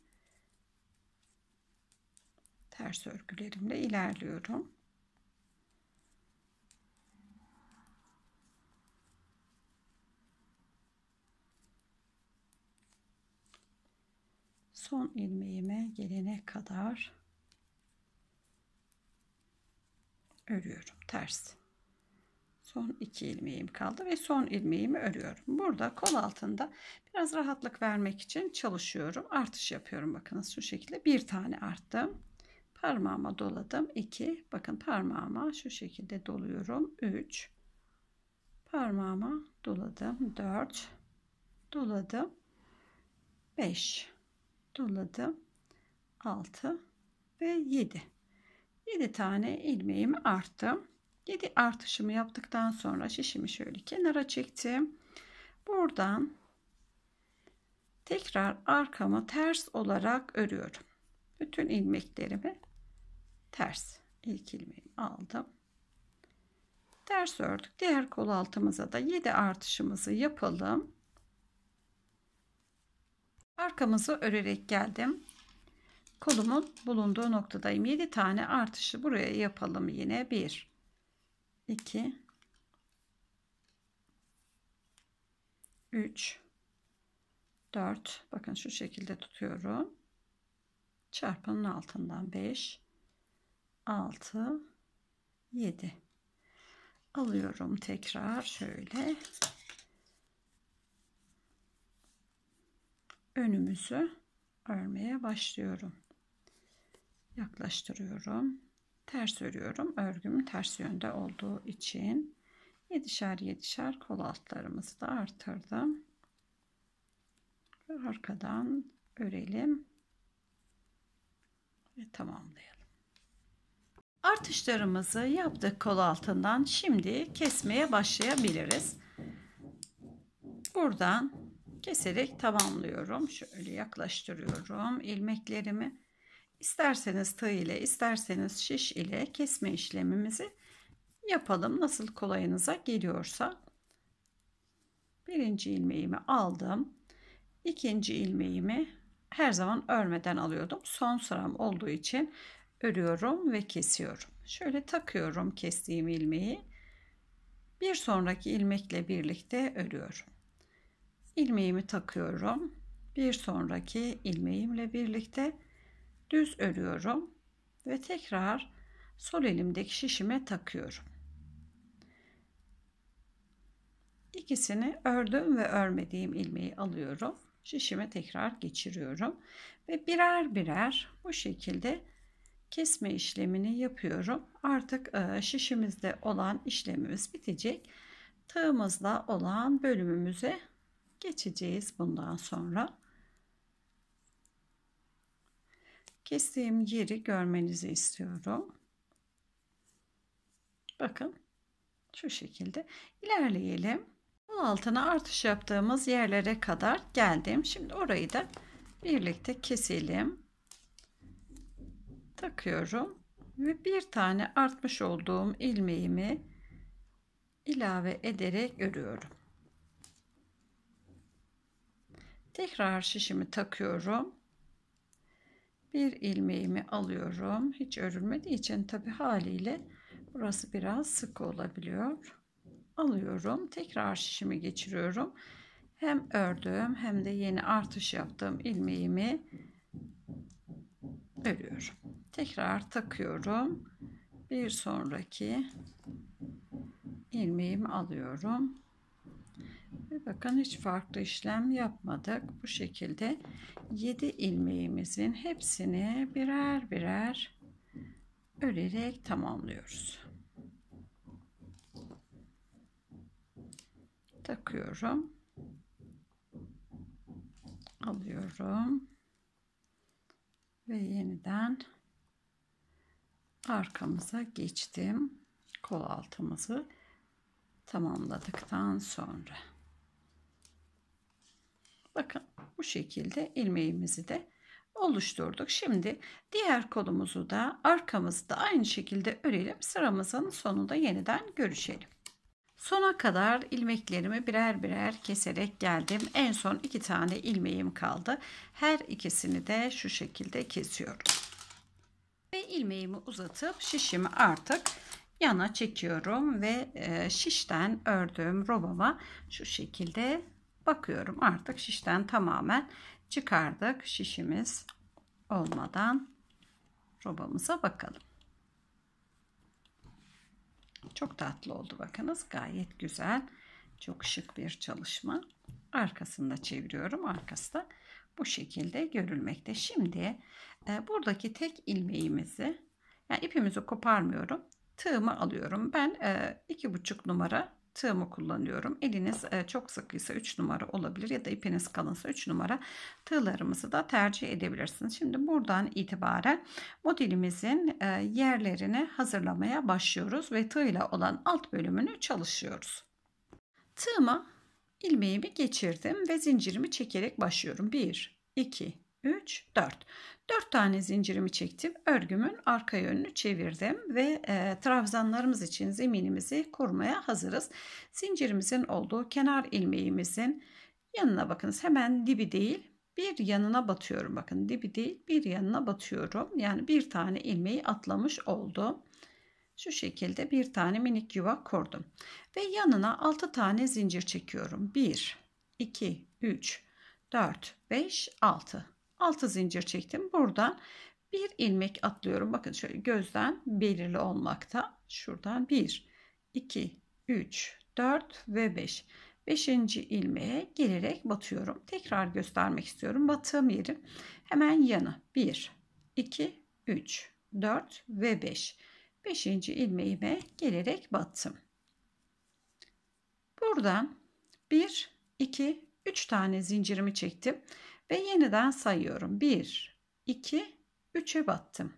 ters örgülerimle ilerliyorum. son ilmeğime gelene kadar örüyorum ters son iki ilmeğim kaldı ve son ilmeğimi örüyorum burada kol altında biraz rahatlık vermek için çalışıyorum artış yapıyorum bakınız şu şekilde bir tane arttım parmağıma doladım 2 bakın parmağıma şu şekilde doluyorum 3 parmağıma doladım 4 doladım 5 doladım 6 ve 7 7 tane ilmeğimi arttım 7 artışımı yaptıktan sonra şişimi şöyle kenara çektim buradan tekrar arkamı ters olarak örüyorum bütün ilmeklerimi ters ilk ilmeğimi aldım ters ördük diğer kol altımıza da 7 artışımızı yapalım Arkamızı örerek geldim. Kolumun bulunduğu noktadayım. 7 tane artışı buraya yapalım yine. 1 2 3 4 bakın şu şekilde tutuyorum. Çarpanın altından 5 6 7 alıyorum tekrar şöyle önümüzü örmeye başlıyorum. Yaklaştırıyorum. Ters örüyorum. Örgümün ters yönde olduğu için yedişer yedişer kol altlarımızı da artırdım. arkadan örelim ve tamamlayalım. Artışlarımızı yaptık kol altından. Şimdi kesmeye başlayabiliriz. Buradan keserek tamamlıyorum. Şöyle yaklaştırıyorum. ilmeklerimi İsterseniz tığ ile isterseniz şiş ile kesme işlemimizi yapalım. Nasıl kolayınıza geliyorsa. Birinci ilmeğimi aldım. İkinci ilmeğimi her zaman örmeden alıyordum. Son sıram olduğu için örüyorum ve kesiyorum. Şöyle takıyorum kestiğim ilmeği. Bir sonraki ilmekle birlikte örüyorum ilmeğimi takıyorum. Bir sonraki ilmeğimle birlikte düz örüyorum ve tekrar sol elimdeki şişime takıyorum. İkisini ördüm ve örmediğim ilmeği alıyorum. Şişime tekrar geçiriyorum ve birer birer bu şekilde kesme işlemini yapıyorum. Artık e, şişimizde olan işlemimiz bitecek. tığımızda olan bölümümüze geçeceğiz bundan sonra. Kestiğim yeri görmenizi istiyorum. Bakın şu şekilde ilerleyelim. Bu altına artış yaptığımız yerlere kadar geldim. Şimdi orayı da birlikte keselim. Takıyorum ve bir tane artmış olduğum ilmeğimi ilave ederek örüyorum. Tekrar şişimi takıyorum. Bir ilmeğimi alıyorum. Hiç örülmediği için tabi haliyle burası biraz sıkı olabiliyor. Alıyorum. Tekrar şişimi geçiriyorum. Hem ördüğüm hem de yeni artış yaptığım ilmeğimi örüyorum. Tekrar takıyorum. Bir sonraki ilmeğimi alıyorum ve bakın hiç farklı işlem yapmadık. Bu şekilde 7 ilmeğimizin hepsini birer birer örerek tamamlıyoruz. Takıyorum. Alıyorum. Ve yeniden arkamıza geçtim. Kol altımızı tamamladıktan sonra. Bakın bu şekilde ilmeğimizi de oluşturduk. Şimdi diğer kolumuzu da arkamızı da aynı şekilde örelim. Sıramızın sonunda yeniden görüşelim. Sona kadar ilmeklerimi birer birer keserek geldim. En son iki tane ilmeğim kaldı. Her ikisini de şu şekilde kesiyorum. Ve ilmeğimi uzatıp şişimi artık yana çekiyorum ve e, şişten ördüğüm robama şu şekilde bakıyorum artık şişten tamamen çıkardık şişimiz olmadan robamıza bakalım çok tatlı oldu bakınız gayet güzel çok şık bir çalışma arkasında çeviriyorum arkası da bu şekilde görülmekte şimdi e, buradaki tek ilmeğimizi yani ipimizi koparmıyorum tığımı alıyorum ben e, iki buçuk numara tığımı kullanıyorum. Eliniz e, çok sıkıysa 3 numara olabilir ya da ipiniz kalınsa 3 numara tığlarımızı da tercih edebilirsiniz. Şimdi buradan itibaren modelimizin e, yerlerini hazırlamaya başlıyoruz ve tığla olan alt bölümünü çalışıyoruz. Tığıma ilmeğimi geçirdim ve zincirimi çekerek başlıyorum. 1, 2, 3, 4. 4 tane zincirimi çektim. Örgümün arka yönünü çevirdim ve e, trabzanlarımız için zeminimizi kurmaya hazırız. Zincirimizin olduğu kenar ilmeğimizin yanına bakınız. Hemen dibi değil bir yanına batıyorum. Bakın dibi değil bir yanına batıyorum. Yani bir tane ilmeği atlamış oldum. Şu şekilde bir tane minik yuva kurdum. Ve yanına 6 tane zincir çekiyorum. 1, 2, 3, 4, 5, 6. 6 zincir çektim. Buradan bir ilmek atlıyorum. Bakın şöyle gözden belirli olmakta. Şuradan 1, 2, 3, 4 ve 5. 5. ilmeğe gelerek batıyorum. Tekrar göstermek istiyorum. Battığım yerim hemen yanı. 1, 2, 3, 4 ve 5. 5. ilmeğime gelerek battım. Buradan 1, 2, 3 tane zincirimi çektim. Ve yeniden sayıyorum. 1, 2, 3'e battım.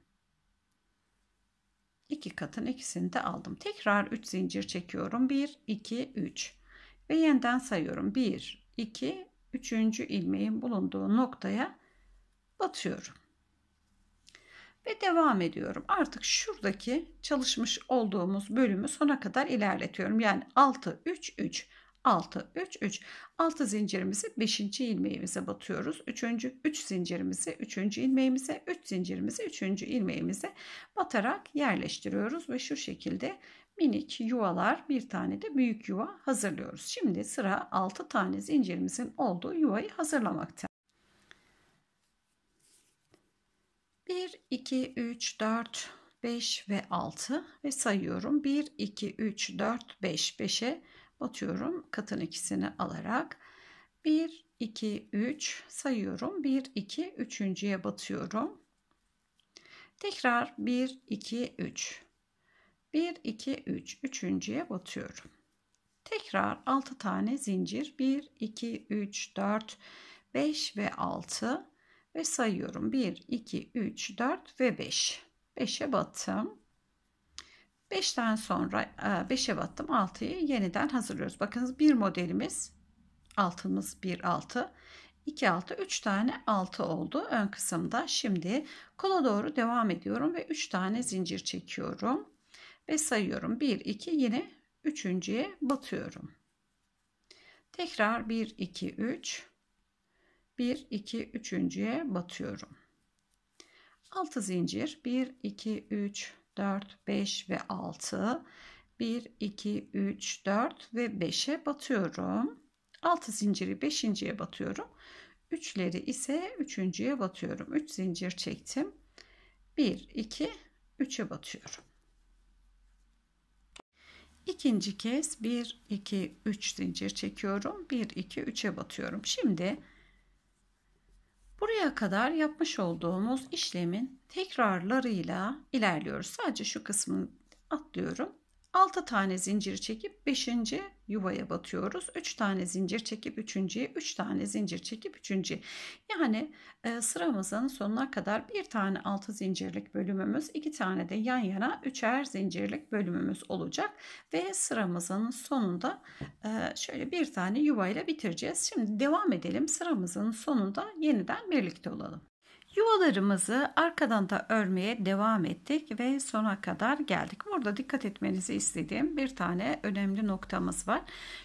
2 katın ikisini de aldım. Tekrar 3 zincir çekiyorum. 1, 2, 3. Ve yeniden sayıyorum. 1, 2, 3. ilmeğin bulunduğu noktaya batıyorum. Ve devam ediyorum. Artık şuradaki çalışmış olduğumuz bölümü sona kadar ilerletiyorum. Yani 6, 3, 3. 6 3 3 6 zincirimizi 5. ilmeğimize batıyoruz 3. 3 zincirimizi 3. ilmeğimize 3 zincirimizi 3. ilmeğimize batarak yerleştiriyoruz ve şu şekilde minik yuvalar bir tane de büyük yuva hazırlıyoruz şimdi sıra 6 tane zincirimizin olduğu yuvayı hazırlamakta 1 2 3 4 5 ve 6 ve sayıyorum 1 2 3 4 5 5'e batıyorum. Katın ikisini alarak 1, 2, 3 sayıyorum. 1, 2, 3.ye batıyorum. Tekrar 1, 2, 3. 1, 2, 3. Üçüncüye batıyorum. Tekrar 6 tane zincir. 1, 2, 3, 4, 5 ve 6 ve sayıyorum. 1, 2, 3, 4 ve 5. 5'e battım. 5'ten sonra 5'e battım 6'yı yeniden hazırlıyoruz. Bakınız bir modelimiz altımız 1 6 2 6 3 tane 6 oldu ön kısımda. Şimdi kola doğru devam ediyorum ve 3 tane zincir çekiyorum ve sayıyorum. 1 2 yine 3.'ye batıyorum. Tekrar 1 2 3 1 2 3.'ye batıyorum. 6 zincir 1 2 3 4, 5 ve 6. 1, 2, 3, 4 ve 5'e batıyorum. 6 zinciri 5.ye batıyorum. 3'leri ise 3.ye batıyorum. 3 zincir çektim. 1, 2, 3'e batıyorum. İkinci kez 1, 2, 3 zincir çekiyorum. 1, 2, 3'e batıyorum. Şimdi Buraya kadar yapmış olduğumuz işlemin tekrarlarıyla ilerliyoruz. Sadece şu kısmını atlıyorum. 6 tane zincir çekip 5. yuvaya batıyoruz. 3 tane zincir çekip 3.ye, 3 tane zincir çekip 3.ye. Yani e, sıramızın sonuna kadar bir tane 6 zincirlik bölümümüz, 2 tane de yan yana 3'er zincirlik bölümümüz olacak ve sıramızın sonunda e, şöyle bir tane yuvayla bitireceğiz. Şimdi devam edelim. Sıramızın sonunda yeniden birlikte olalım. Yuvalarımızı arkadan da örmeye devam ettik ve sona kadar geldik. Burada dikkat etmenizi istediğim bir tane önemli noktamız var.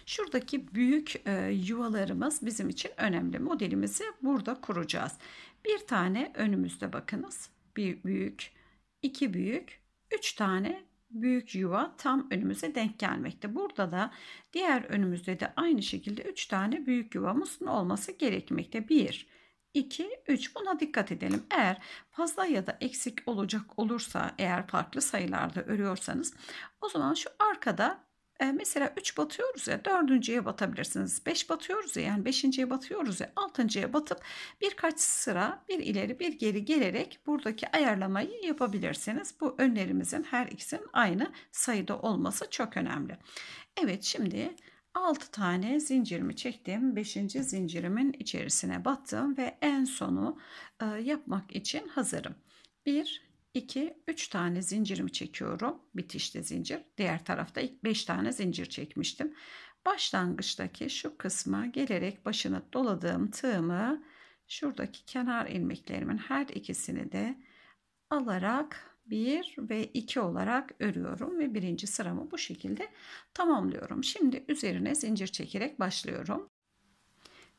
Şuradaki büyük e, yuvalarımız bizim için önemli. Modelimizi burada kuracağız. Bir tane önümüzde bakınız. Bir büyük, iki büyük, üç tane büyük yuva tam önümüze denk gelmekte. Burada da diğer önümüzde de aynı şekilde üç tane büyük yuvamızın olması gerekmekte. 1, 2, 3 buna dikkat edelim. Eğer fazla ya da eksik olacak olursa eğer farklı sayılarda örüyorsanız o zaman şu arkada e, mesela 3 batıyoruz ya 4.ye batabilirsiniz. 5 batıyoruz ya yani 5.ye batıyoruz ya 6.ye batıp birkaç sıra bir ileri bir geri gelerek buradaki ayarlamayı yapabilirsiniz. Bu önlerimizin her ikisinin aynı sayıda olması çok önemli. Evet şimdi 6 tane zincirimi çektim. 5. zincirimin içerisine battım ve en sonu e, yapmak için hazırım. 1 2 3 tane zincirimi çekiyorum. Bitişte zincir. Diğer tarafta ilk 5 tane zincir çekmiştim. Başlangıçtaki şu kısma gelerek başına doladığım tığımı şuradaki kenar ilmeklerimin her ikisini de alarak 1 ve 2 olarak örüyorum ve birinci sıramı bu şekilde tamamlıyorum. Şimdi üzerine zincir çekerek başlıyorum.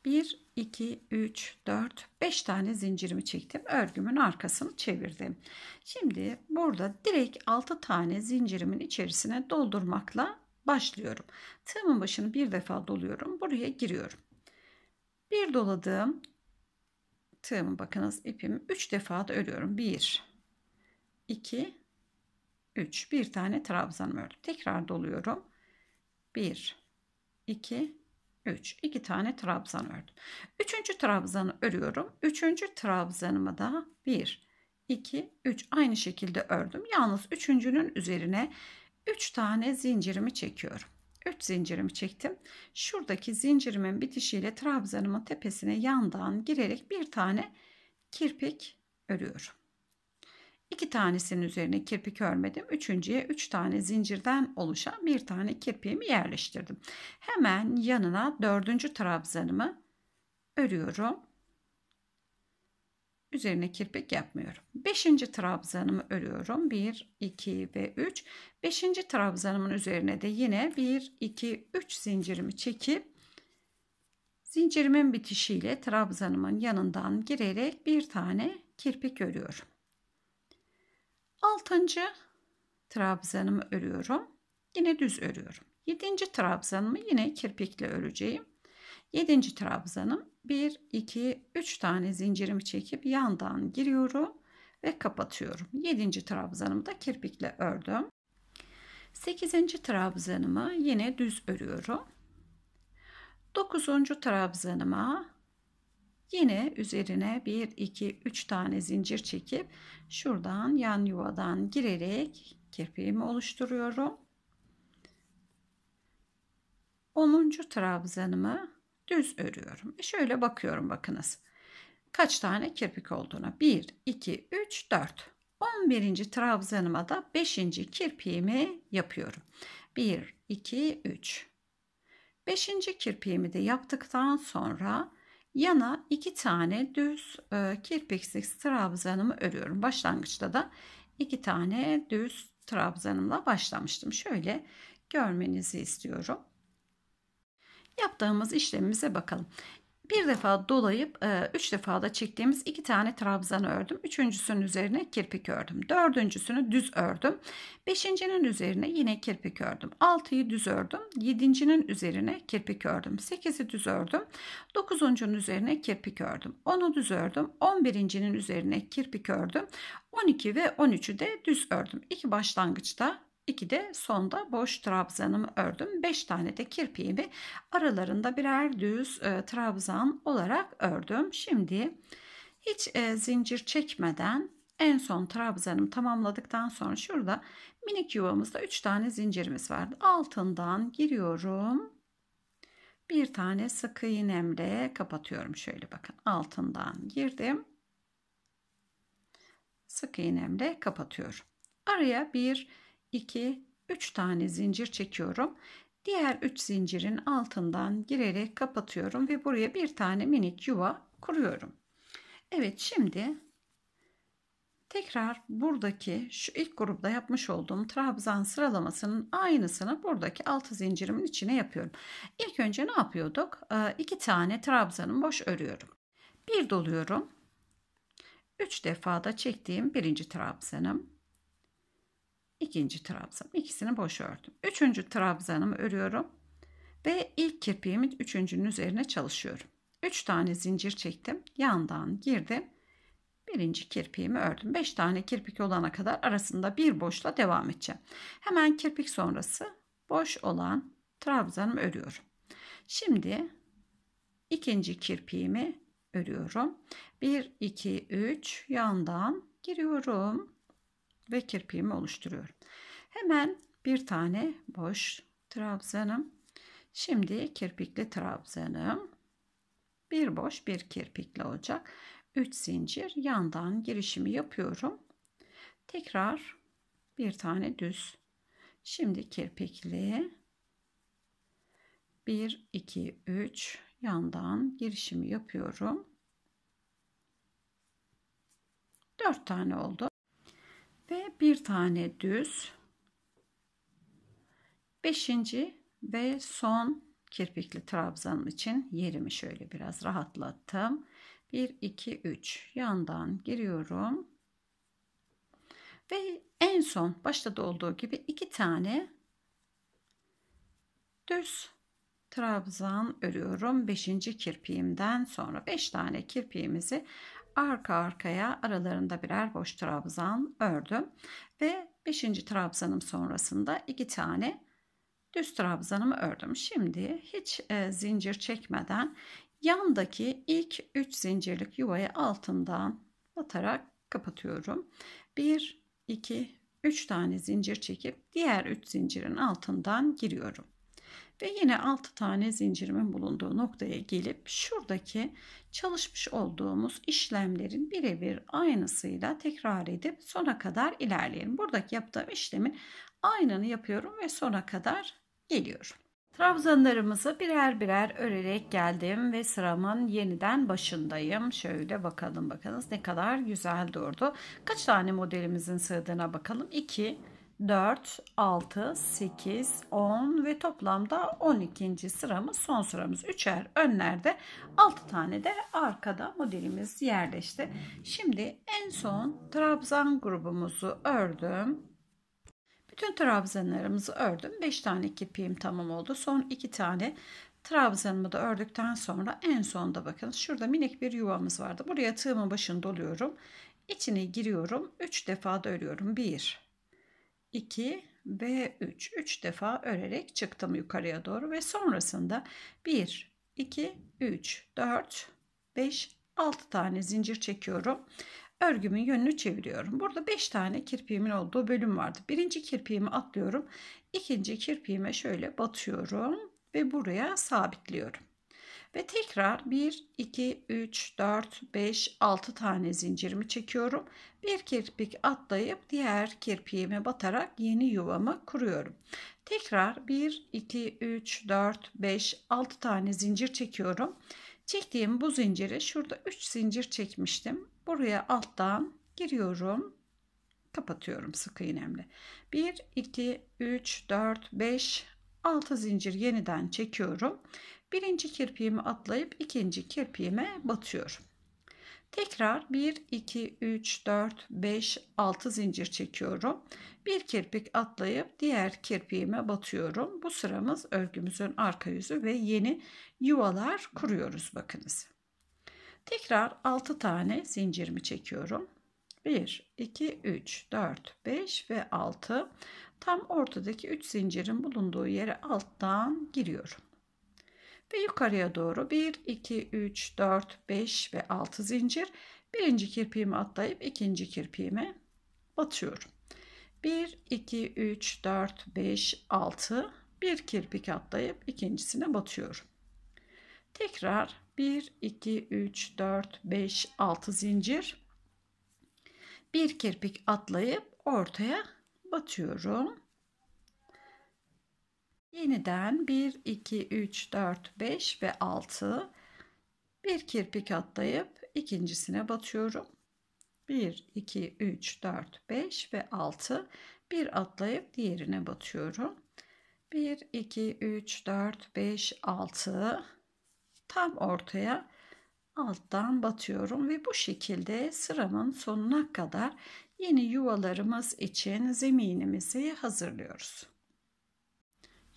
1, 2, 3, 4, 5 tane zincirimi çektim. Örgümün arkasını çevirdim. Şimdi burada direkt 6 tane zincirimin içerisine doldurmakla başlıyorum. Tığımın başını bir defa doluyorum. Buraya giriyorum. Bir doladım. tığımı bakınız ipimi 3 defa da örüyorum. 1, 2 3 bir tane trabzanım ördüm. Tekrar doluyorum. 1 2 3 2 tane trabzan ördüm. Üçüncü trabzanı örüyorum. Üçüncü trabzanımı da 1 2 3 aynı şekilde ördüm. Yalnız üçüncünün üzerine 3 tane zincirimi çekiyorum. 3 zincirimi çektim. Şuradaki zincirimin bitişiyle trabzanımın tepesine yandan girerek bir tane kirpik örüyorum. İki tanesinin üzerine kirpik örmedim. Üçüncüye üç tane zincirden oluşan bir tane kirpiğimi yerleştirdim. Hemen yanına dördüncü trabzanımı örüyorum. Üzerine kirpik yapmıyorum. Beşinci trabzanımı örüyorum. Bir, iki ve üç. Beşinci trabzanımın üzerine de yine bir, iki, üç zincirimi çekip zincirimin bitişiyle trabzanımın yanından girerek bir tane kirpik örüyorum. Altıncı trabzanımı örüyorum. Yine düz örüyorum. Yedinci trabzanımı yine kirpikle öreceğim. Yedinci trabzanım 1, 2, 3 tane zincirimi çekip yandan giriyorum ve kapatıyorum. Yedinci trabzanımı da kirpikle ördüm. Sekizinci trabzanımı yine düz örüyorum. Dokuzuncu trabzanıma Yine üzerine 1, 2, 3 tane zincir çekip şuradan yan yuvadan girerek kirpiğimi oluşturuyorum. 10. trabzanımı düz örüyorum. E, şöyle bakıyorum bakınız. Kaç tane kirpik olduğuna. 1, 2, 3, 4. 11. trabzanıma da 5. kirpiğimi yapıyorum. 1, 2, 3. 5. kirpiğimi de yaptıktan sonra yana iki tane düz e, kirpiksiz trabzanımı örüyorum. Başlangıçta da iki tane düz trabzanımla başlamıştım. Şöyle görmenizi istiyorum. Yaptığımız işlemimize bakalım bir defa dolayıp e, üç defa da çektiğimiz iki tane trabzan ördüm. Üçüncüsünün üzerine kirpik ördüm. Dördüncüsünü düz ördüm. Beşincinin üzerine yine kirpik ördüm. Altıyı düz ördüm. Yedincinin üzerine kirpik ördüm. Sekizi düz ördüm. Dokuzuncunun üzerine kirpik ördüm. Onu düz ördüm. On birincinin üzerine kirpik ördüm. On iki ve on üçü de düz ördüm. İki başlangıçta İki de sonda boş trabzanımı ördüm. beş tane de kirpiğimi aralarında birer düz e, trabzan olarak ördüm. Şimdi hiç e, zincir çekmeden en son trabzanımı tamamladıktan sonra şurada minik yuvamızda üç tane zincirimiz vardı. Altından giriyorum. Bir tane sık iğnemle kapatıyorum. Şöyle bakın altından girdim. Sık iğnemle kapatıyorum. Araya bir 2, 3 tane zincir çekiyorum. Diğer 3 zincirin altından girerek kapatıyorum ve buraya bir tane minik yuva kuruyorum. Evet şimdi tekrar buradaki şu ilk grupta yapmış olduğum trabzan sıralamasının aynısını buradaki 6 zincirimin içine yapıyorum. İlk önce ne yapıyorduk? 2 ee, tane trabzanım boş örüyorum. Bir doluyorum. 3 defada çektiğim birinci trabzanım ikinci trabzan. ikisini boş ördüm. Üçüncü trabzanımı örüyorum. Ve ilk kirpiğimin üçüncünün üzerine çalışıyorum. Üç tane zincir çektim. Yandan girdim. Birinci kirpiğimi ördüm. Beş tane kirpik olana kadar arasında bir boşla devam edeceğim. Hemen kirpik sonrası boş olan trabzanımı örüyorum. Şimdi ikinci kirpiğimi örüyorum. 1, 2, 3 yandan giriyorum ve kirpiğimi oluşturuyorum. Hemen bir tane boş trabzanım. Şimdi kirpikli trabzanım. Bir boş bir kirpikli olacak. 3 zincir yandan girişimi yapıyorum. Tekrar bir tane düz. Şimdi kirpikli 1 2 3 yandan girişimi yapıyorum. 4 tane oldu ve bir tane düz. Beşinci ve son kirpikli trabzanım için yerimi şöyle biraz rahatlattım. 1, 2, 3 yandan giriyorum. Ve en son başta da olduğu gibi iki tane düz trabzan örüyorum. Beşinci kirpiğimden sonra beş tane kirpiğimizi arka arkaya aralarında birer boş trabzan ördüm ve 5. trabzanım sonrasında 2 tane düz trabzanımı ördüm. Şimdi hiç e, zincir çekmeden yandaki ilk 3 zincirlik yuvayı altından batarak kapatıyorum. 1 2 3 tane zincir çekip diğer 3 zincirin altından giriyorum. Ve yine 6 tane zincirimin bulunduğu noktaya gelip şuradaki çalışmış olduğumuz işlemlerin birebir aynısıyla tekrar edip sona kadar ilerleyelim. Buradaki yaptığım işlemin aynını yapıyorum ve sona kadar geliyorum. Trabzanlarımızı birer birer örerek geldim ve sıramın yeniden başındayım. Şöyle bakalım bakınız ne kadar güzel durdu. Kaç tane modelimizin sığdığına bakalım. 2, 4, 6, 8, 10 ve toplamda 12. sıramız son sıramız. Üçer önlerde 6 tane de arkada modelimiz yerleşti. Şimdi en son trabzan grubumuzu ördüm. Bütün trabzanlarımızı ördüm. 5 tane ipiğim tamam oldu. Son 2 tane trabzanımı da ördükten sonra en sonda bakınız şurada minik bir yuvamız vardı. Buraya tığımın başını doluyorum. İçine giriyorum. 3 defa da örüyorum. 1 2 ve 3. 3 defa örerek çıktım yukarıya doğru ve sonrasında 1, 2, 3, 4, 5, 6 tane zincir çekiyorum. Örgümün yönünü çeviriyorum. Burada 5 tane kirpiğimin olduğu bölüm vardı. Birinci kirpiğimi atlıyorum. ikinci kirpiğime şöyle batıyorum ve buraya sabitliyorum. Ve tekrar 1, 2, 3, 4, 5, 6 tane zincirimi çekiyorum. Bir kirpik atlayıp diğer kirpiğime batarak yeni yuvamı kuruyorum. Tekrar 1, 2, 3, 4, 5, 6 tane zincir çekiyorum. Çektiğim bu zinciri şurada 3 zincir çekmiştim. Buraya alttan giriyorum. Kapatıyorum sık iğnemle. 1, 2, 3, 4, 5, 6 zincir yeniden çekiyorum. Birinci kirpiğimi atlayıp ikinci kirpiğime batıyorum. Tekrar 1, 2, 3, 4, 5, 6 zincir çekiyorum. Bir kirpik atlayıp diğer kirpiğime batıyorum. Bu sıramız örgümüzün arka yüzü ve yeni yuvalar kuruyoruz bakınız. Tekrar 6 tane zincirimi çekiyorum. 1, 2, 3, 4, 5 ve 6. Tam ortadaki 3 zincirin bulunduğu yere alttan giriyorum ve yukarıya doğru 1, 2, 3, 4, 5 ve 6 zincir. Birinci kirpiğimi atlayıp ikinci kirpiğime batıyorum. 1, 2, 3, 4, 5, 6. Bir kirpik atlayıp ikincisine batıyorum. Tekrar 1, 2, 3, 4, 5, 6 zincir. Bir kirpik atlayıp ortaya batıyorum. Yeniden 1, 2, 3, 4, 5 ve 6 bir kirpik atlayıp ikincisine batıyorum. 1, 2, 3, 4, 5 ve 6 bir atlayıp diğerine batıyorum. 1, 2, 3, 4, 5, 6 tam ortaya alttan batıyorum ve bu şekilde sıramın sonuna kadar yeni yuvalarımız için zeminimizi hazırlıyoruz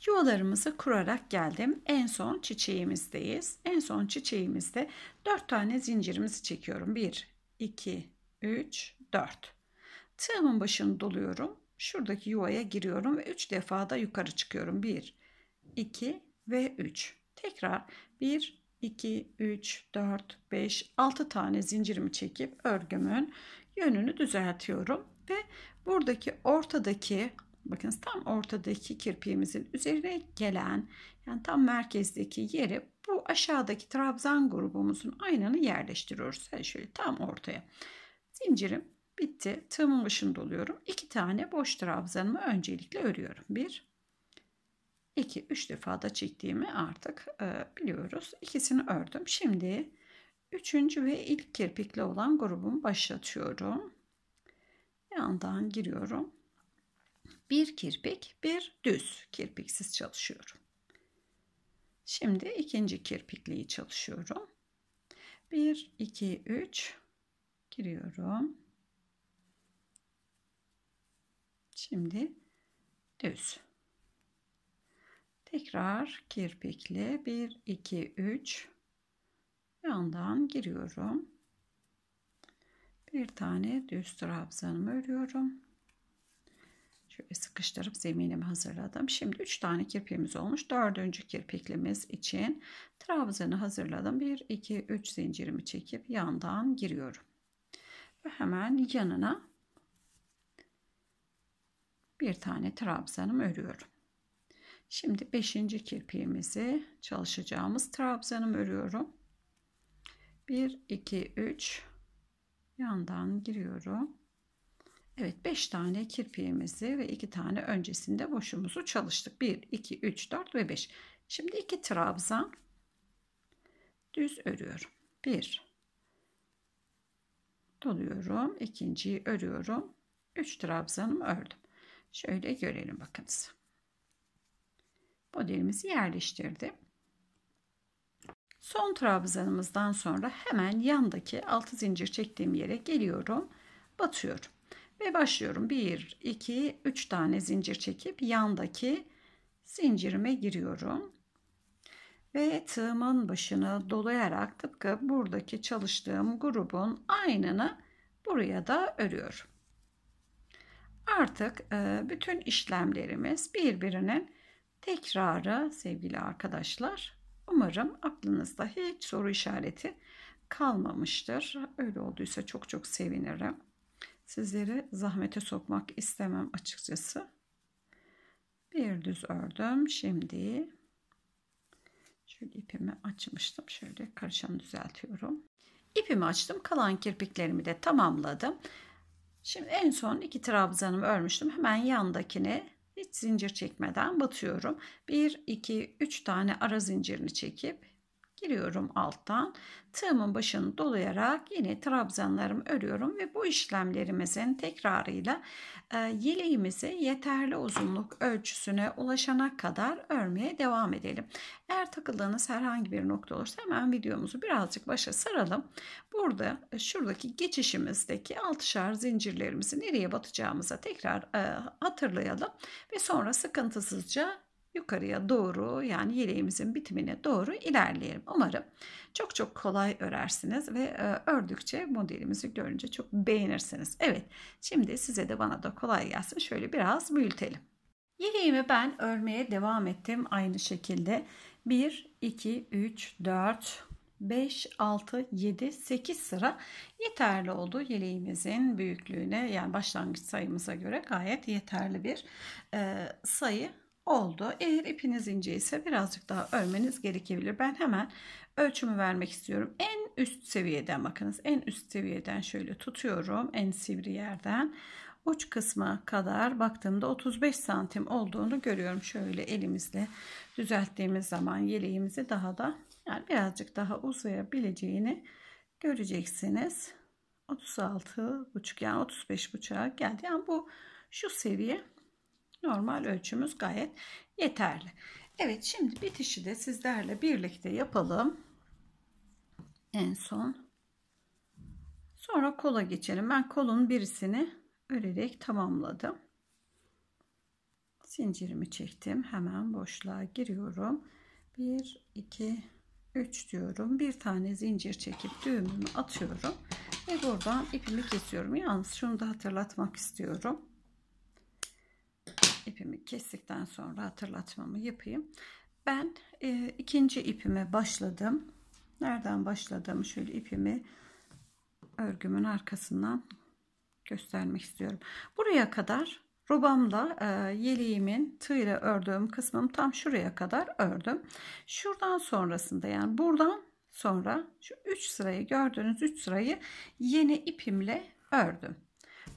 yuvalarımızı kurarak geldim. En son çiçeğimizdeyiz. En son çiçeğimizde 4 tane zincirimizi çekiyorum. 1, 2, 3, 4. Tığımın başını doluyorum. Şuradaki yuvaya giriyorum ve 3 defa da yukarı çıkıyorum. 1, 2 ve 3. Tekrar 1, 2, 3, 4, 5, 6 tane zincirimi çekip örgümün yönünü düzeltiyorum. Ve buradaki ortadaki Bakınız tam ortadaki kirpiğimizin üzerine gelen yani tam merkezdeki yeri bu aşağıdaki trabzan grubumuzun aynını yerleştiriyoruz. Yani şöyle tam ortaya. Zincirim bitti. Tığımın başını doluyorum. İki tane boş trabzanımı öncelikle örüyorum. Bir, iki, üç defa da çektiğimi artık e, biliyoruz. İkisini ördüm. Şimdi üçüncü ve ilk kirpikli olan grubumu başlatıyorum. Yandan giriyorum bir kirpik bir düz kirpiksiz çalışıyorum. Şimdi ikinci kirpikliği çalışıyorum. 1, 2, 3 giriyorum. Şimdi düz. Tekrar kirpikli 1, 2, 3 yandan giriyorum. Bir tane düz trabzanımı örüyorum. Şöyle sıkıştırıp zeminimi hazırladım. Şimdi 3 tane kirpiğimiz olmuş. 4. kirpiklimiz için trabzanı hazırladım. 1, 2, 3 zincirimi çekip yandan giriyorum. Ve hemen yanına bir tane trabzanım örüyorum. Şimdi 5. kirpiğimizi çalışacağımız trabzanım örüyorum. 1, 2, 3 yandan giriyorum. Evet 5 tane kirpiğimizi ve 2 tane öncesinde boşumuzu çalıştık. 1, 2, 3, 4 ve 5. Şimdi 2 trabzan düz örüyorum. 1 doluyorum. ikinciyi örüyorum. 3 trabzanımı ördüm. Şöyle görelim bakınız. Modelimizi yerleştirdim. Son trabzanımızdan sonra hemen yandaki 6 zincir çektiğim yere geliyorum. Batıyorum. Ve başlıyorum. 1, 2, 3 tane zincir çekip yandaki zincirime giriyorum. Ve tığımın başını dolayarak tıpkı buradaki çalıştığım grubun aynını buraya da örüyorum. Artık e, bütün işlemlerimiz birbirinin tekrarı sevgili arkadaşlar. Umarım aklınızda hiç soru işareti kalmamıştır. Öyle olduysa çok çok sevinirim sizleri zahmete sokmak istemem açıkçası. Bir düz ördüm. Şimdi şöyle ipimi açmıştım. Şöyle karışımı düzeltiyorum. İpimi açtım. Kalan kirpiklerimi de tamamladım. Şimdi en son iki trabzanımı örmüştüm. Hemen yandakini hiç zincir çekmeden batıyorum. 1 2 3 tane ara zincirini çekip Giriyorum alttan. Tığımın başını dolayarak yine trabzanlarımı örüyorum ve bu işlemlerimizin tekrarıyla e, yeleğimizi yeterli uzunluk ölçüsüne ulaşana kadar örmeye devam edelim. Eğer takıldığınız herhangi bir nokta olursa hemen videomuzu birazcık başa saralım. Burada e, şuradaki geçişimizdeki altışar zincirlerimizi nereye batacağımıza tekrar e, hatırlayalım ve sonra sıkıntısızca yukarıya doğru yani yeleğimizin bitimine doğru ilerleyelim. Umarım çok çok kolay örersiniz ve e, ördükçe modelimizi görünce çok beğenirsiniz. Evet şimdi size de bana da kolay gelsin şöyle biraz büyütelim. Yeleğimi ben örmeye devam ettim aynı şekilde. 1, 2, 3, 4, 5, 6, 7, 8 sıra yeterli oldu yeleğimizin büyüklüğüne yani başlangıç sayımıza göre gayet yeterli bir e, sayı oldu. Eğer ipiniz ince ise birazcık daha örmeniz gerekebilir. Ben hemen ölçümü vermek istiyorum. En üst seviyeden bakınız. En üst seviyeden şöyle tutuyorum. En sivri yerden uç kısmı kadar baktığımda 35 santim olduğunu görüyorum. Şöyle elimizle düzelttiğimiz zaman yeleğimizi daha da yani birazcık daha uzayabileceğini göreceksiniz. 36 buçuk yani 35 buçuk geldi. Yani bu şu seviye Normal ölçümüz gayet yeterli. Evet şimdi bitişi de sizlerle birlikte yapalım. En son. Sonra kola geçelim. Ben kolun birisini örerek tamamladım. Zincirimi çektim. Hemen boşluğa giriyorum. 1, 2, 3 diyorum. Bir tane zincir çekip düğümümü atıyorum. Ve buradan ipimi kesiyorum. Yalnız şunu da hatırlatmak istiyorum ipimi kestikten sonra hatırlatmamı yapayım. Ben e, ikinci ipime başladım. Nereden başladım? Şöyle ipimi örgümün arkasından göstermek istiyorum. Buraya kadar robamla e, yeleğimin tığla ördüğüm kısmım tam şuraya kadar ördüm. Şuradan sonrasında yani buradan sonra şu 3 sırayı gördüğünüz 3 sırayı yeni ipimle ördüm.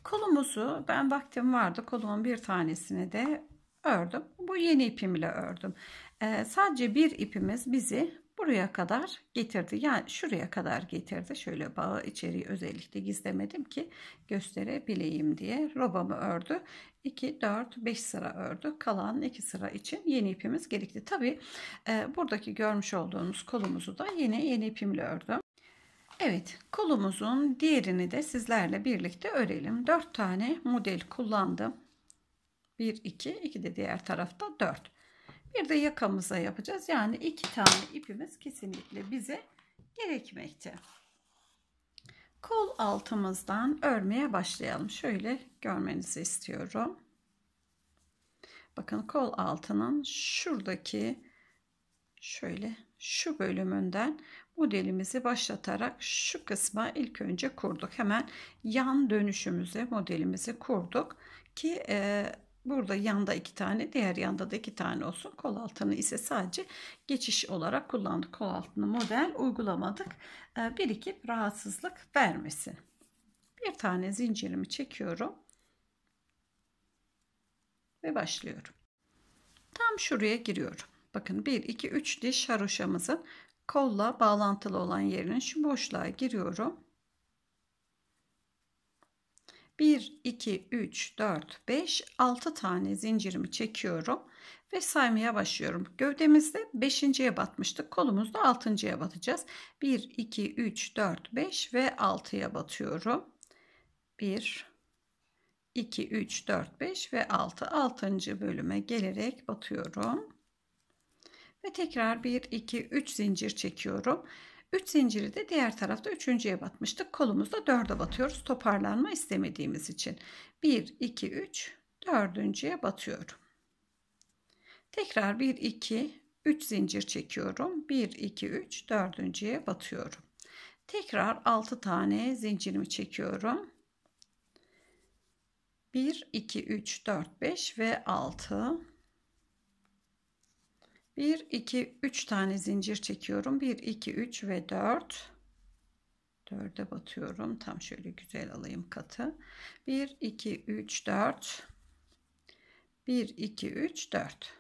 Kolumuzu ben vaktim vardı. Kolumun bir tanesini de ördüm. Bu yeni ipim ile ördüm. Ee, sadece bir ipimiz bizi buraya kadar getirdi. Yani şuraya kadar getirdi. Şöyle bağı içeriği özellikle gizlemedim ki gösterebileyim diye. Robamı ördü. 2, 4, 5 sıra ördü. Kalan 2 sıra için yeni ipimiz gerekti. Tabi e, buradaki görmüş olduğunuz kolumuzu da yine yeni ipimle ördüm. Evet kolumuzun diğerini de sizlerle birlikte örelim. 4 tane model kullandım. 1, 2, 2 de diğer tarafta 4. Bir de yakamıza yapacağız. Yani 2 tane ipimiz kesinlikle bize gerekmekte. Kol altımızdan örmeye başlayalım. Şöyle görmenizi istiyorum. Bakın kol altının şuradaki şöyle şu bölümünden modelimizi başlatarak şu kısma ilk önce kurduk. Hemen yan dönüşümüze modelimizi kurduk ki e, burada yanda iki tane diğer yanda da iki tane olsun. Kol altını ise sadece geçiş olarak kullandık. Kol altını model uygulamadık. E, bir iki rahatsızlık vermesin. Bir tane zincirimi çekiyorum ve başlıyorum. Tam şuraya giriyorum. Bakın 1 2 3 diş haroşamızın kolla bağlantılı olan yerinin şu boşluğa giriyorum. 1, 2, 3, 4, 5, 6 tane zincirimi çekiyorum ve saymaya başlıyorum. Gövdemizde 5.ye batmıştık. Kolumuzda 6.ya batacağız. 1, 2, 3, 4, 5 ve 6'ya batıyorum. 1, 2, 3, 4, 5 ve 6. 6. bölüme gelerek batıyorum ve tekrar 1 2 3 zincir çekiyorum. 3 zinciri de diğer tarafta 3.ye batmıştık. Kolumuzda 4'e batıyoruz. Toparlanma istemediğimiz için. 1 2 3 4.ye batıyorum. Tekrar 1 2 3 zincir çekiyorum. 1 2 3 4.ye batıyorum. Tekrar 6 tane zincirimi çekiyorum. 1 2 3 4 5 ve 6 1 2 3 tane zincir çekiyorum 1 2 3 ve 4 4'e batıyorum tam şöyle güzel alayım katı 1 2 3 4 1 2 3 4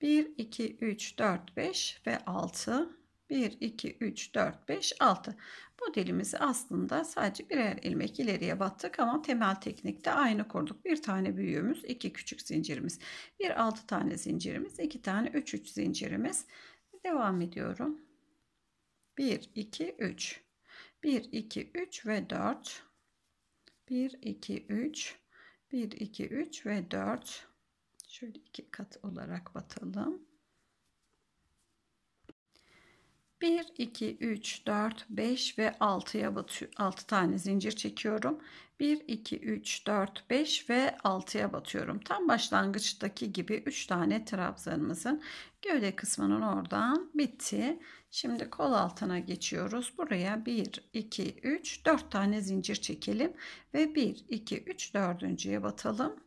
1 2 3 4 5 ve 6 1, 2, 3, 4, 5, 6. Modelimizi aslında sadece birer ilmek ileriye battık ama temel teknikte aynı kurduk. Bir tane büyüğümüz, iki küçük zincirimiz, bir altı tane zincirimiz, iki tane üç üç zincirimiz. Devam ediyorum. 1, 2, 3. 1, 2, 3 ve 4. 1, 2, 3. 1, 2, 3 ve 4. Şöyle iki kat olarak batalım. 1, 2, 3, 4, 5 ve 6'ya batıyorum 6 tane zincir çekiyorum. 1, 2, 3, 4, 5 ve 6'ya batıyorum. Tam başlangıçtaki gibi 3 tane trabzanımızın gövde kısmının oradan bitti. Şimdi kol altına geçiyoruz. Buraya 1, 2, 3, 4 tane zincir çekelim. Ve 1, 2, 3, 4.ye batalım.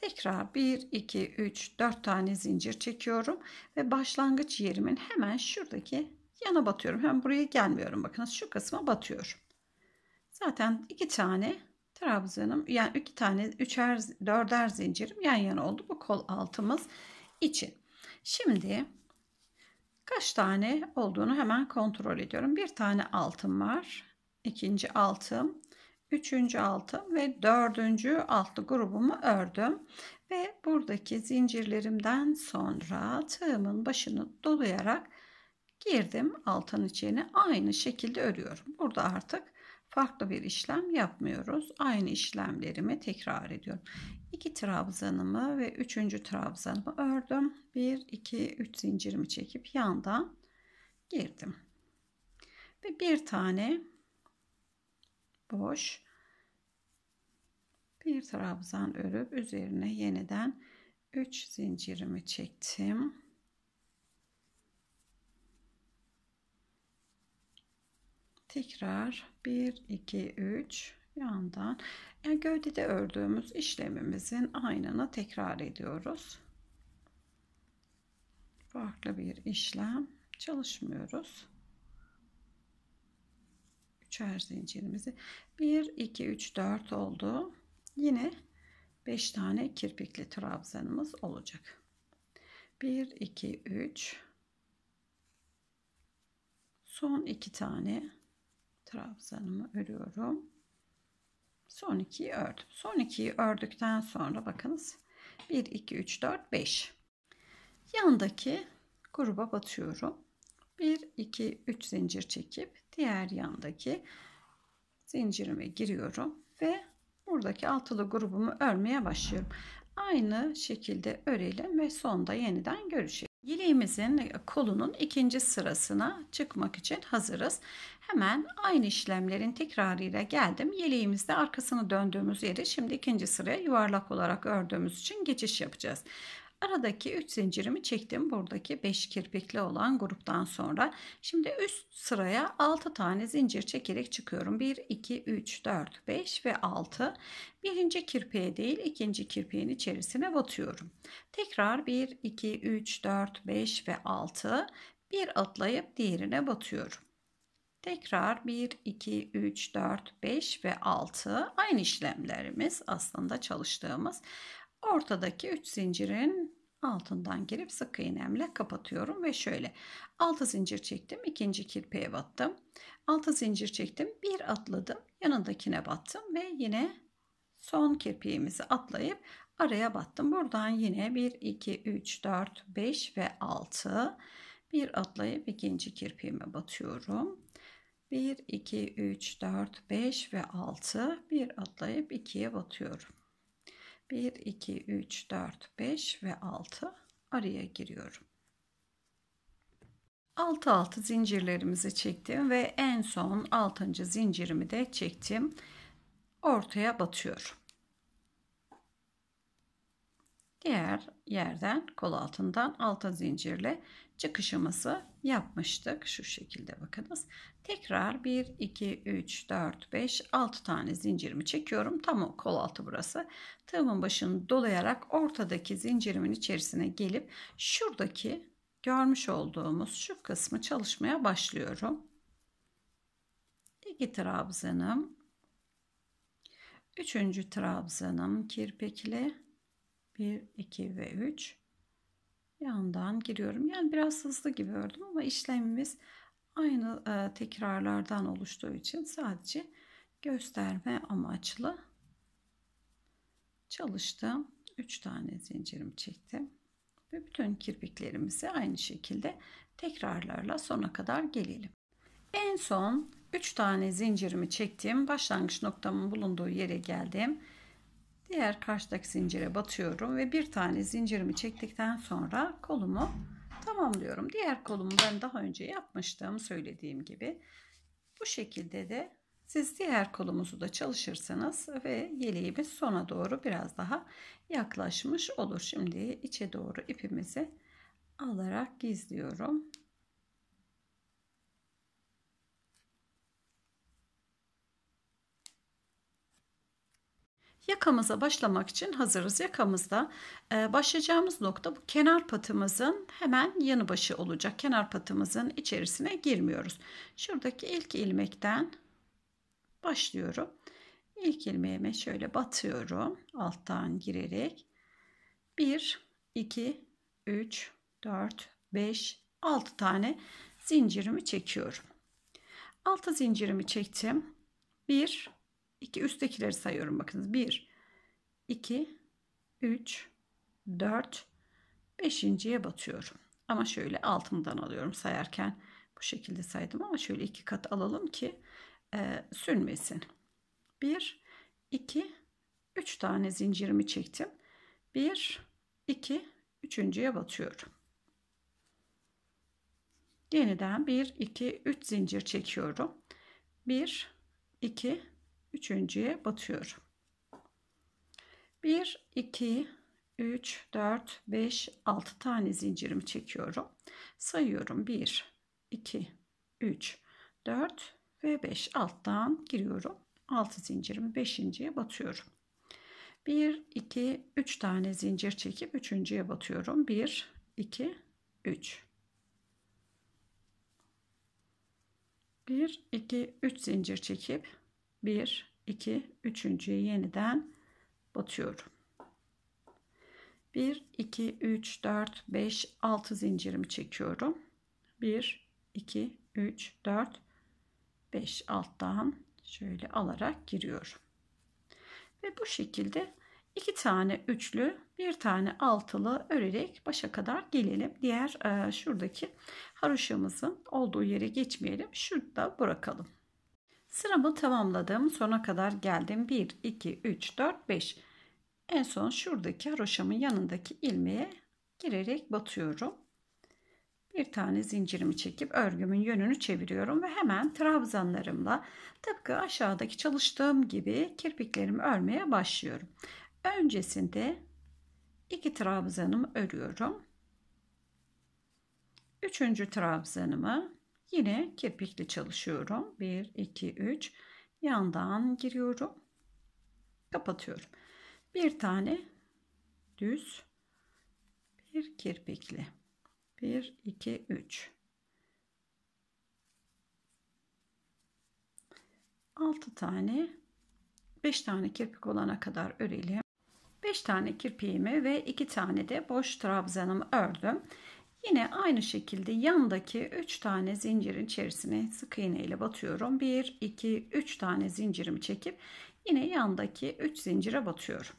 Tekrar 1, 2, 3, 4 tane zincir çekiyorum. Ve başlangıç yerimin hemen şuradaki yana batıyorum. Hem buraya gelmiyorum. Bakınız şu kısma batıyorum. Zaten iki tane trabzanım yani iki tane üçer dörder zincirim yan yana oldu bu kol altımız için. Şimdi kaç tane olduğunu hemen kontrol ediyorum. Bir tane altım var. ikinci altım üçüncü altı ve dördüncü altı grubumu ördüm ve buradaki zincirlerimden sonra tığımın başını dolayarak girdim altın içine aynı şekilde örüyorum burada artık farklı bir işlem yapmıyoruz aynı işlemlerimi tekrar ediyorum iki trabzanımı ve üçüncü trabzanımı ördüm 1 2 3 zincirimi çekip yandan girdim ve bir tane boş bir trabzan örüp üzerine yeniden 3 zincirimi çektim. Tekrar 1 2 3 yandan yani e, gövdede ördüğümüz işlemimizin aynını tekrar ediyoruz. Farklı bir işlem çalışmıyoruz üçer zincirimizi 1 2 3 4 oldu yine 5 tane kirpikli trabzanımız olacak 1 2 3 son iki tane trabzanımı örüyorum son ikiyi ördüm son ikiyi ördükten sonra bakınız 1 2 3 4 5 yandaki gruba batıyorum 1 2 3 zincir çekip diğer yandaki zincirime giriyorum ve buradaki altılı grubumu örmeye başlıyorum. Aynı şekilde örelim ve sonda yeniden görüşelim. Yeleğimizin kolunun ikinci sırasına çıkmak için hazırız. Hemen aynı işlemlerin tekrarıyla geldim. Yeleğimizde arkasını döndüğümüz yeri şimdi ikinci sıraya yuvarlak olarak ördüğümüz için geçiş yapacağız. Aradaki 3 zincirimi çektim. Buradaki 5 kirpikli olan gruptan sonra. Şimdi üst sıraya 6 tane zincir çekerek çıkıyorum. 1, 2, 3, 4, 5 ve 6. Birinci kirpiğe değil ikinci kirpiğin içerisine batıyorum. Tekrar 1, 2, 3, 4, 5 ve 6. Bir atlayıp diğerine batıyorum. Tekrar 1, 2, 3, 4, 5 ve 6 aynı işlemlerimiz aslında çalıştığımız ortadaki 3 zincirin altından girip sık iğnemle kapatıyorum ve şöyle 6 zincir çektim ikinci kirpiğe battım 6 zincir çektim bir atladım yanındakine battım ve yine son kirpiğimizi atlayıp araya battım buradan yine 1 2 3 4 5 ve 6 bir atlayıp ikinci kirpiğime batıyorum 1 2 3 4 5 ve 6 bir atlayıp ikiye batıyorum 1, 2, 3, 4, 5 ve 6 araya giriyorum. 6 6 zincirlerimizi çektim ve en son 6. zincirimi de çektim. Ortaya batıyorum. Diğer yerden kol altından altın zincirle çıkışımızı yapmıştık. Şu şekilde bakınız. Tekrar 1, 2, 3, 4, 5, 6 tane zincirimi çekiyorum. Tam kol altı burası. Tığımın başını dolayarak ortadaki zincirimin içerisine gelip şuradaki görmüş olduğumuz şu kısmı çalışmaya başlıyorum. 2 trabzanım. üçüncü trabzanım kirpikli. 1, 2 ve 3 yandan giriyorum. Yani biraz hızlı gibi ördüm ama işlemimiz aynı e, tekrarlardan oluştuğu için sadece gösterme amaçlı çalıştım. 3 tane zincirimi çektim ve bütün kirpiklerimizi aynı şekilde tekrarlarla sona kadar gelelim. En son 3 tane zincirimi çektim. Başlangıç noktamın bulunduğu yere geldim diğer karşıdaki zincire batıyorum ve bir tane zincirimi çektikten sonra kolumu tamamlıyorum. Diğer kolumu ben daha önce yapmıştım söylediğim gibi. Bu şekilde de siz diğer kolumuzu da çalışırsanız ve yeleğimiz sona doğru biraz daha yaklaşmış olur. Şimdi içe doğru ipimizi alarak gizliyorum. Yakamıza başlamak için hazırız. Yakamızda e, başlayacağımız nokta bu kenar patımızın hemen yanı başı olacak. Kenar patımızın içerisine girmiyoruz. Şuradaki ilk ilmekten başlıyorum. İlk ilmeğime şöyle batıyorum. Alttan girerek 1, 2, 3, 4, 5, 6 tane zincirimi çekiyorum. 6 zincirimi çektim. 1 2 üsttekileri sayıyorum bakınız. 1, 2, 3, 4, 5.ye batıyorum. Ama şöyle altından alıyorum sayarken. Bu şekilde saydım ama şöyle iki kat alalım ki e, sürmesin. 1, 2, 3 tane zincirimi çektim. 1, 2, 3.ye batıyorum. Yeniden 1, 2, 3 zincir çekiyorum. 1, 2, üçüncüye batıyorum. 1 2 3 4 5 6 tane zincirimi çekiyorum. Sayıyorum 1 2 3 4 ve 5 alttan giriyorum. 6 zincirimi 5.ye batıyorum. 1 2 3 tane zincir çekip 3.ye batıyorum. 1 2 3 1 2 3 zincir çekip 1, 2, 3. yeniden batıyorum. 1, 2, 3, 4, 5, 6 zincirimi çekiyorum. 1, 2, 3, 4, 5 alttan şöyle alarak giriyorum. Ve bu şekilde iki tane üçlü, bir tane altılı örerek başa kadar gelelim. Diğer e, şuradaki haroşamızın olduğu yere geçmeyelim. Şurada bırakalım. Sıramı tamamladım. Sona kadar geldim. 1, 2, 3, 4, 5. En son şuradaki haroşamın yanındaki ilmeğe girerek batıyorum. Bir tane zincirimi çekip örgümün yönünü çeviriyorum ve hemen trabzanlarımla tıpkı aşağıdaki çalıştığım gibi kirpiklerimi örmeye başlıyorum. Öncesinde iki trabzanımı örüyorum. Üçüncü trabzanımı Yine kirpikli çalışıyorum. 1, 2, 3. Yandan giriyorum. Kapatıyorum. Bir tane düz. Bir kirpikli. 1, 2, 3. 6 tane 5 tane kirpik olana kadar örelim. 5 tane kirpiğimi ve 2 tane de boş trabzanımı ördüm. Yine aynı şekilde yandaki 3 tane zincirin içerisine sık iğne ile batıyorum. 1, 2, 3 tane zincirimi çekip yine yandaki 3 zincire batıyorum.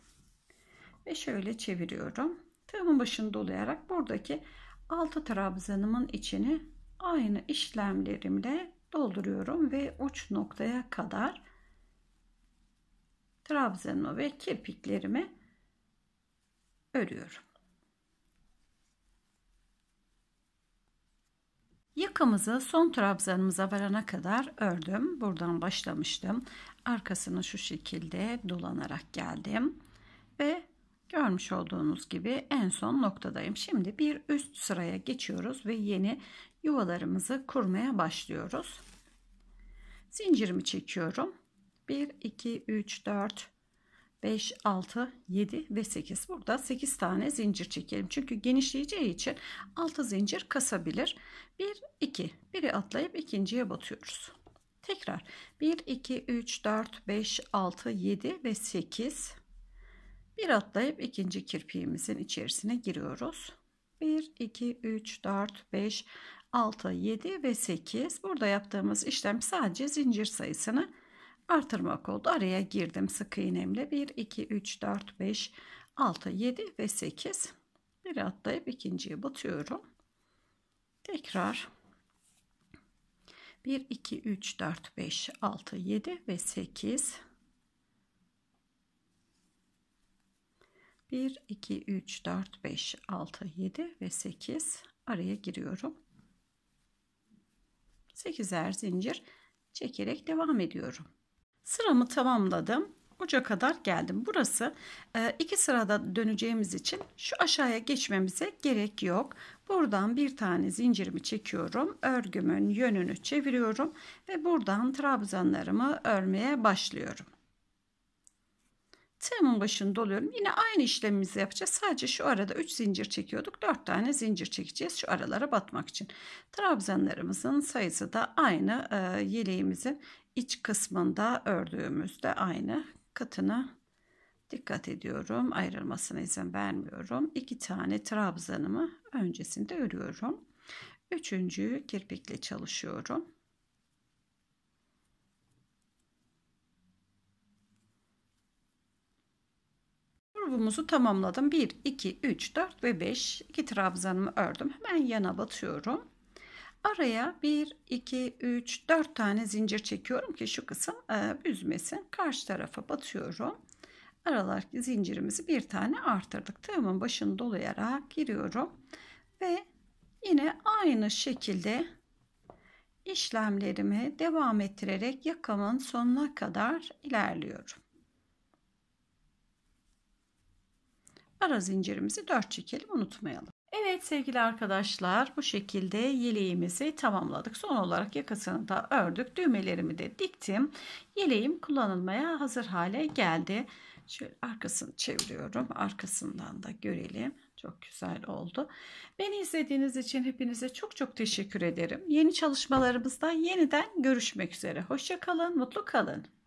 Ve şöyle çeviriyorum. Tığımın başını dolayarak buradaki 6 trabzanımın içini aynı işlemlerimle dolduruyorum ve uç noktaya kadar trabzanımı ve kirpiklerimi örüyorum. Yakamızı son trabzanımıza varana kadar ördüm. Buradan başlamıştım. Arkasını şu şekilde dolanarak geldim. Ve görmüş olduğunuz gibi en son noktadayım. Şimdi bir üst sıraya geçiyoruz ve yeni yuvalarımızı kurmaya başlıyoruz. Zincirimi çekiyorum. 1, 2, 3, 4, 5, 6, 7 ve 8. Burada 8 tane zincir çekelim. Çünkü genişleyeceği için 6 zincir kasabilir. 1, 2. Biri atlayıp ikinciye batıyoruz. Tekrar 1, 2, 3, 4, 5, 6, 7 ve 8. Bir atlayıp ikinci kirpiğimizin içerisine giriyoruz. 1, 2, 3, 4, 5, 6, 7 ve 8. Burada yaptığımız işlem sadece zincir sayısını artırmak oldu. Araya girdim sık iğnemle. 1, 2, 3, 4, 5, 6, 7 ve 8. Bir atlayıp ikinciye batıyorum. Tekrar 1, 2, 3, 4, 5, 6, 7 ve 8. 1, 2, 3, 4, 5, 6, 7 ve 8 araya giriyorum. 8'er zincir çekerek devam ediyorum. Sıramı tamamladım. Uca kadar geldim. Burası e, iki sırada döneceğimiz için şu aşağıya geçmemize gerek yok. Buradan bir tane zincirimi çekiyorum. Örgümün yönünü çeviriyorum. Ve buradan trabzanlarımı örmeye başlıyorum. Tığımın başını doluyorum. Yine aynı işlemimizi yapacağız. Sadece şu arada 3 zincir çekiyorduk. 4 tane zincir çekeceğiz şu aralara batmak için. Trabzanlarımızın sayısı da aynı e, yeleğimizin iç kısmında ördüğümüzde aynı katına dikkat ediyorum. Ayrılmasına izin vermiyorum. İki tane trabzanımı öncesinde örüyorum. Üçüncüyü kirpikle çalışıyorum. grubumuzu tamamladım. 1, 2, 3, 4 ve 5. 2 trabzanımı ördüm. Hemen yana batıyorum. Araya 1, 2, 3, 4 tane zincir çekiyorum ki şu kısım e, büzmesin. Karşı tarafa batıyorum. Aralardaki zincirimizi bir tane artırdık. Tığımın başını dolayarak giriyorum. Ve yine aynı şekilde işlemlerimi devam ettirerek yakamın sonuna kadar ilerliyorum. Ara zincirimizi 4 çekelim unutmayalım. Evet sevgili arkadaşlar bu şekilde yeleğimizi tamamladık. Son olarak yakasını da ördük. Düğmelerimi de diktim. Yeleğim kullanılmaya hazır hale geldi. Şöyle arkasını çeviriyorum. Arkasından da görelim. Çok güzel oldu. Beni izlediğiniz için hepinize çok çok teşekkür ederim. Yeni çalışmalarımızda yeniden görüşmek üzere. Hoşça kalın, mutlu kalın.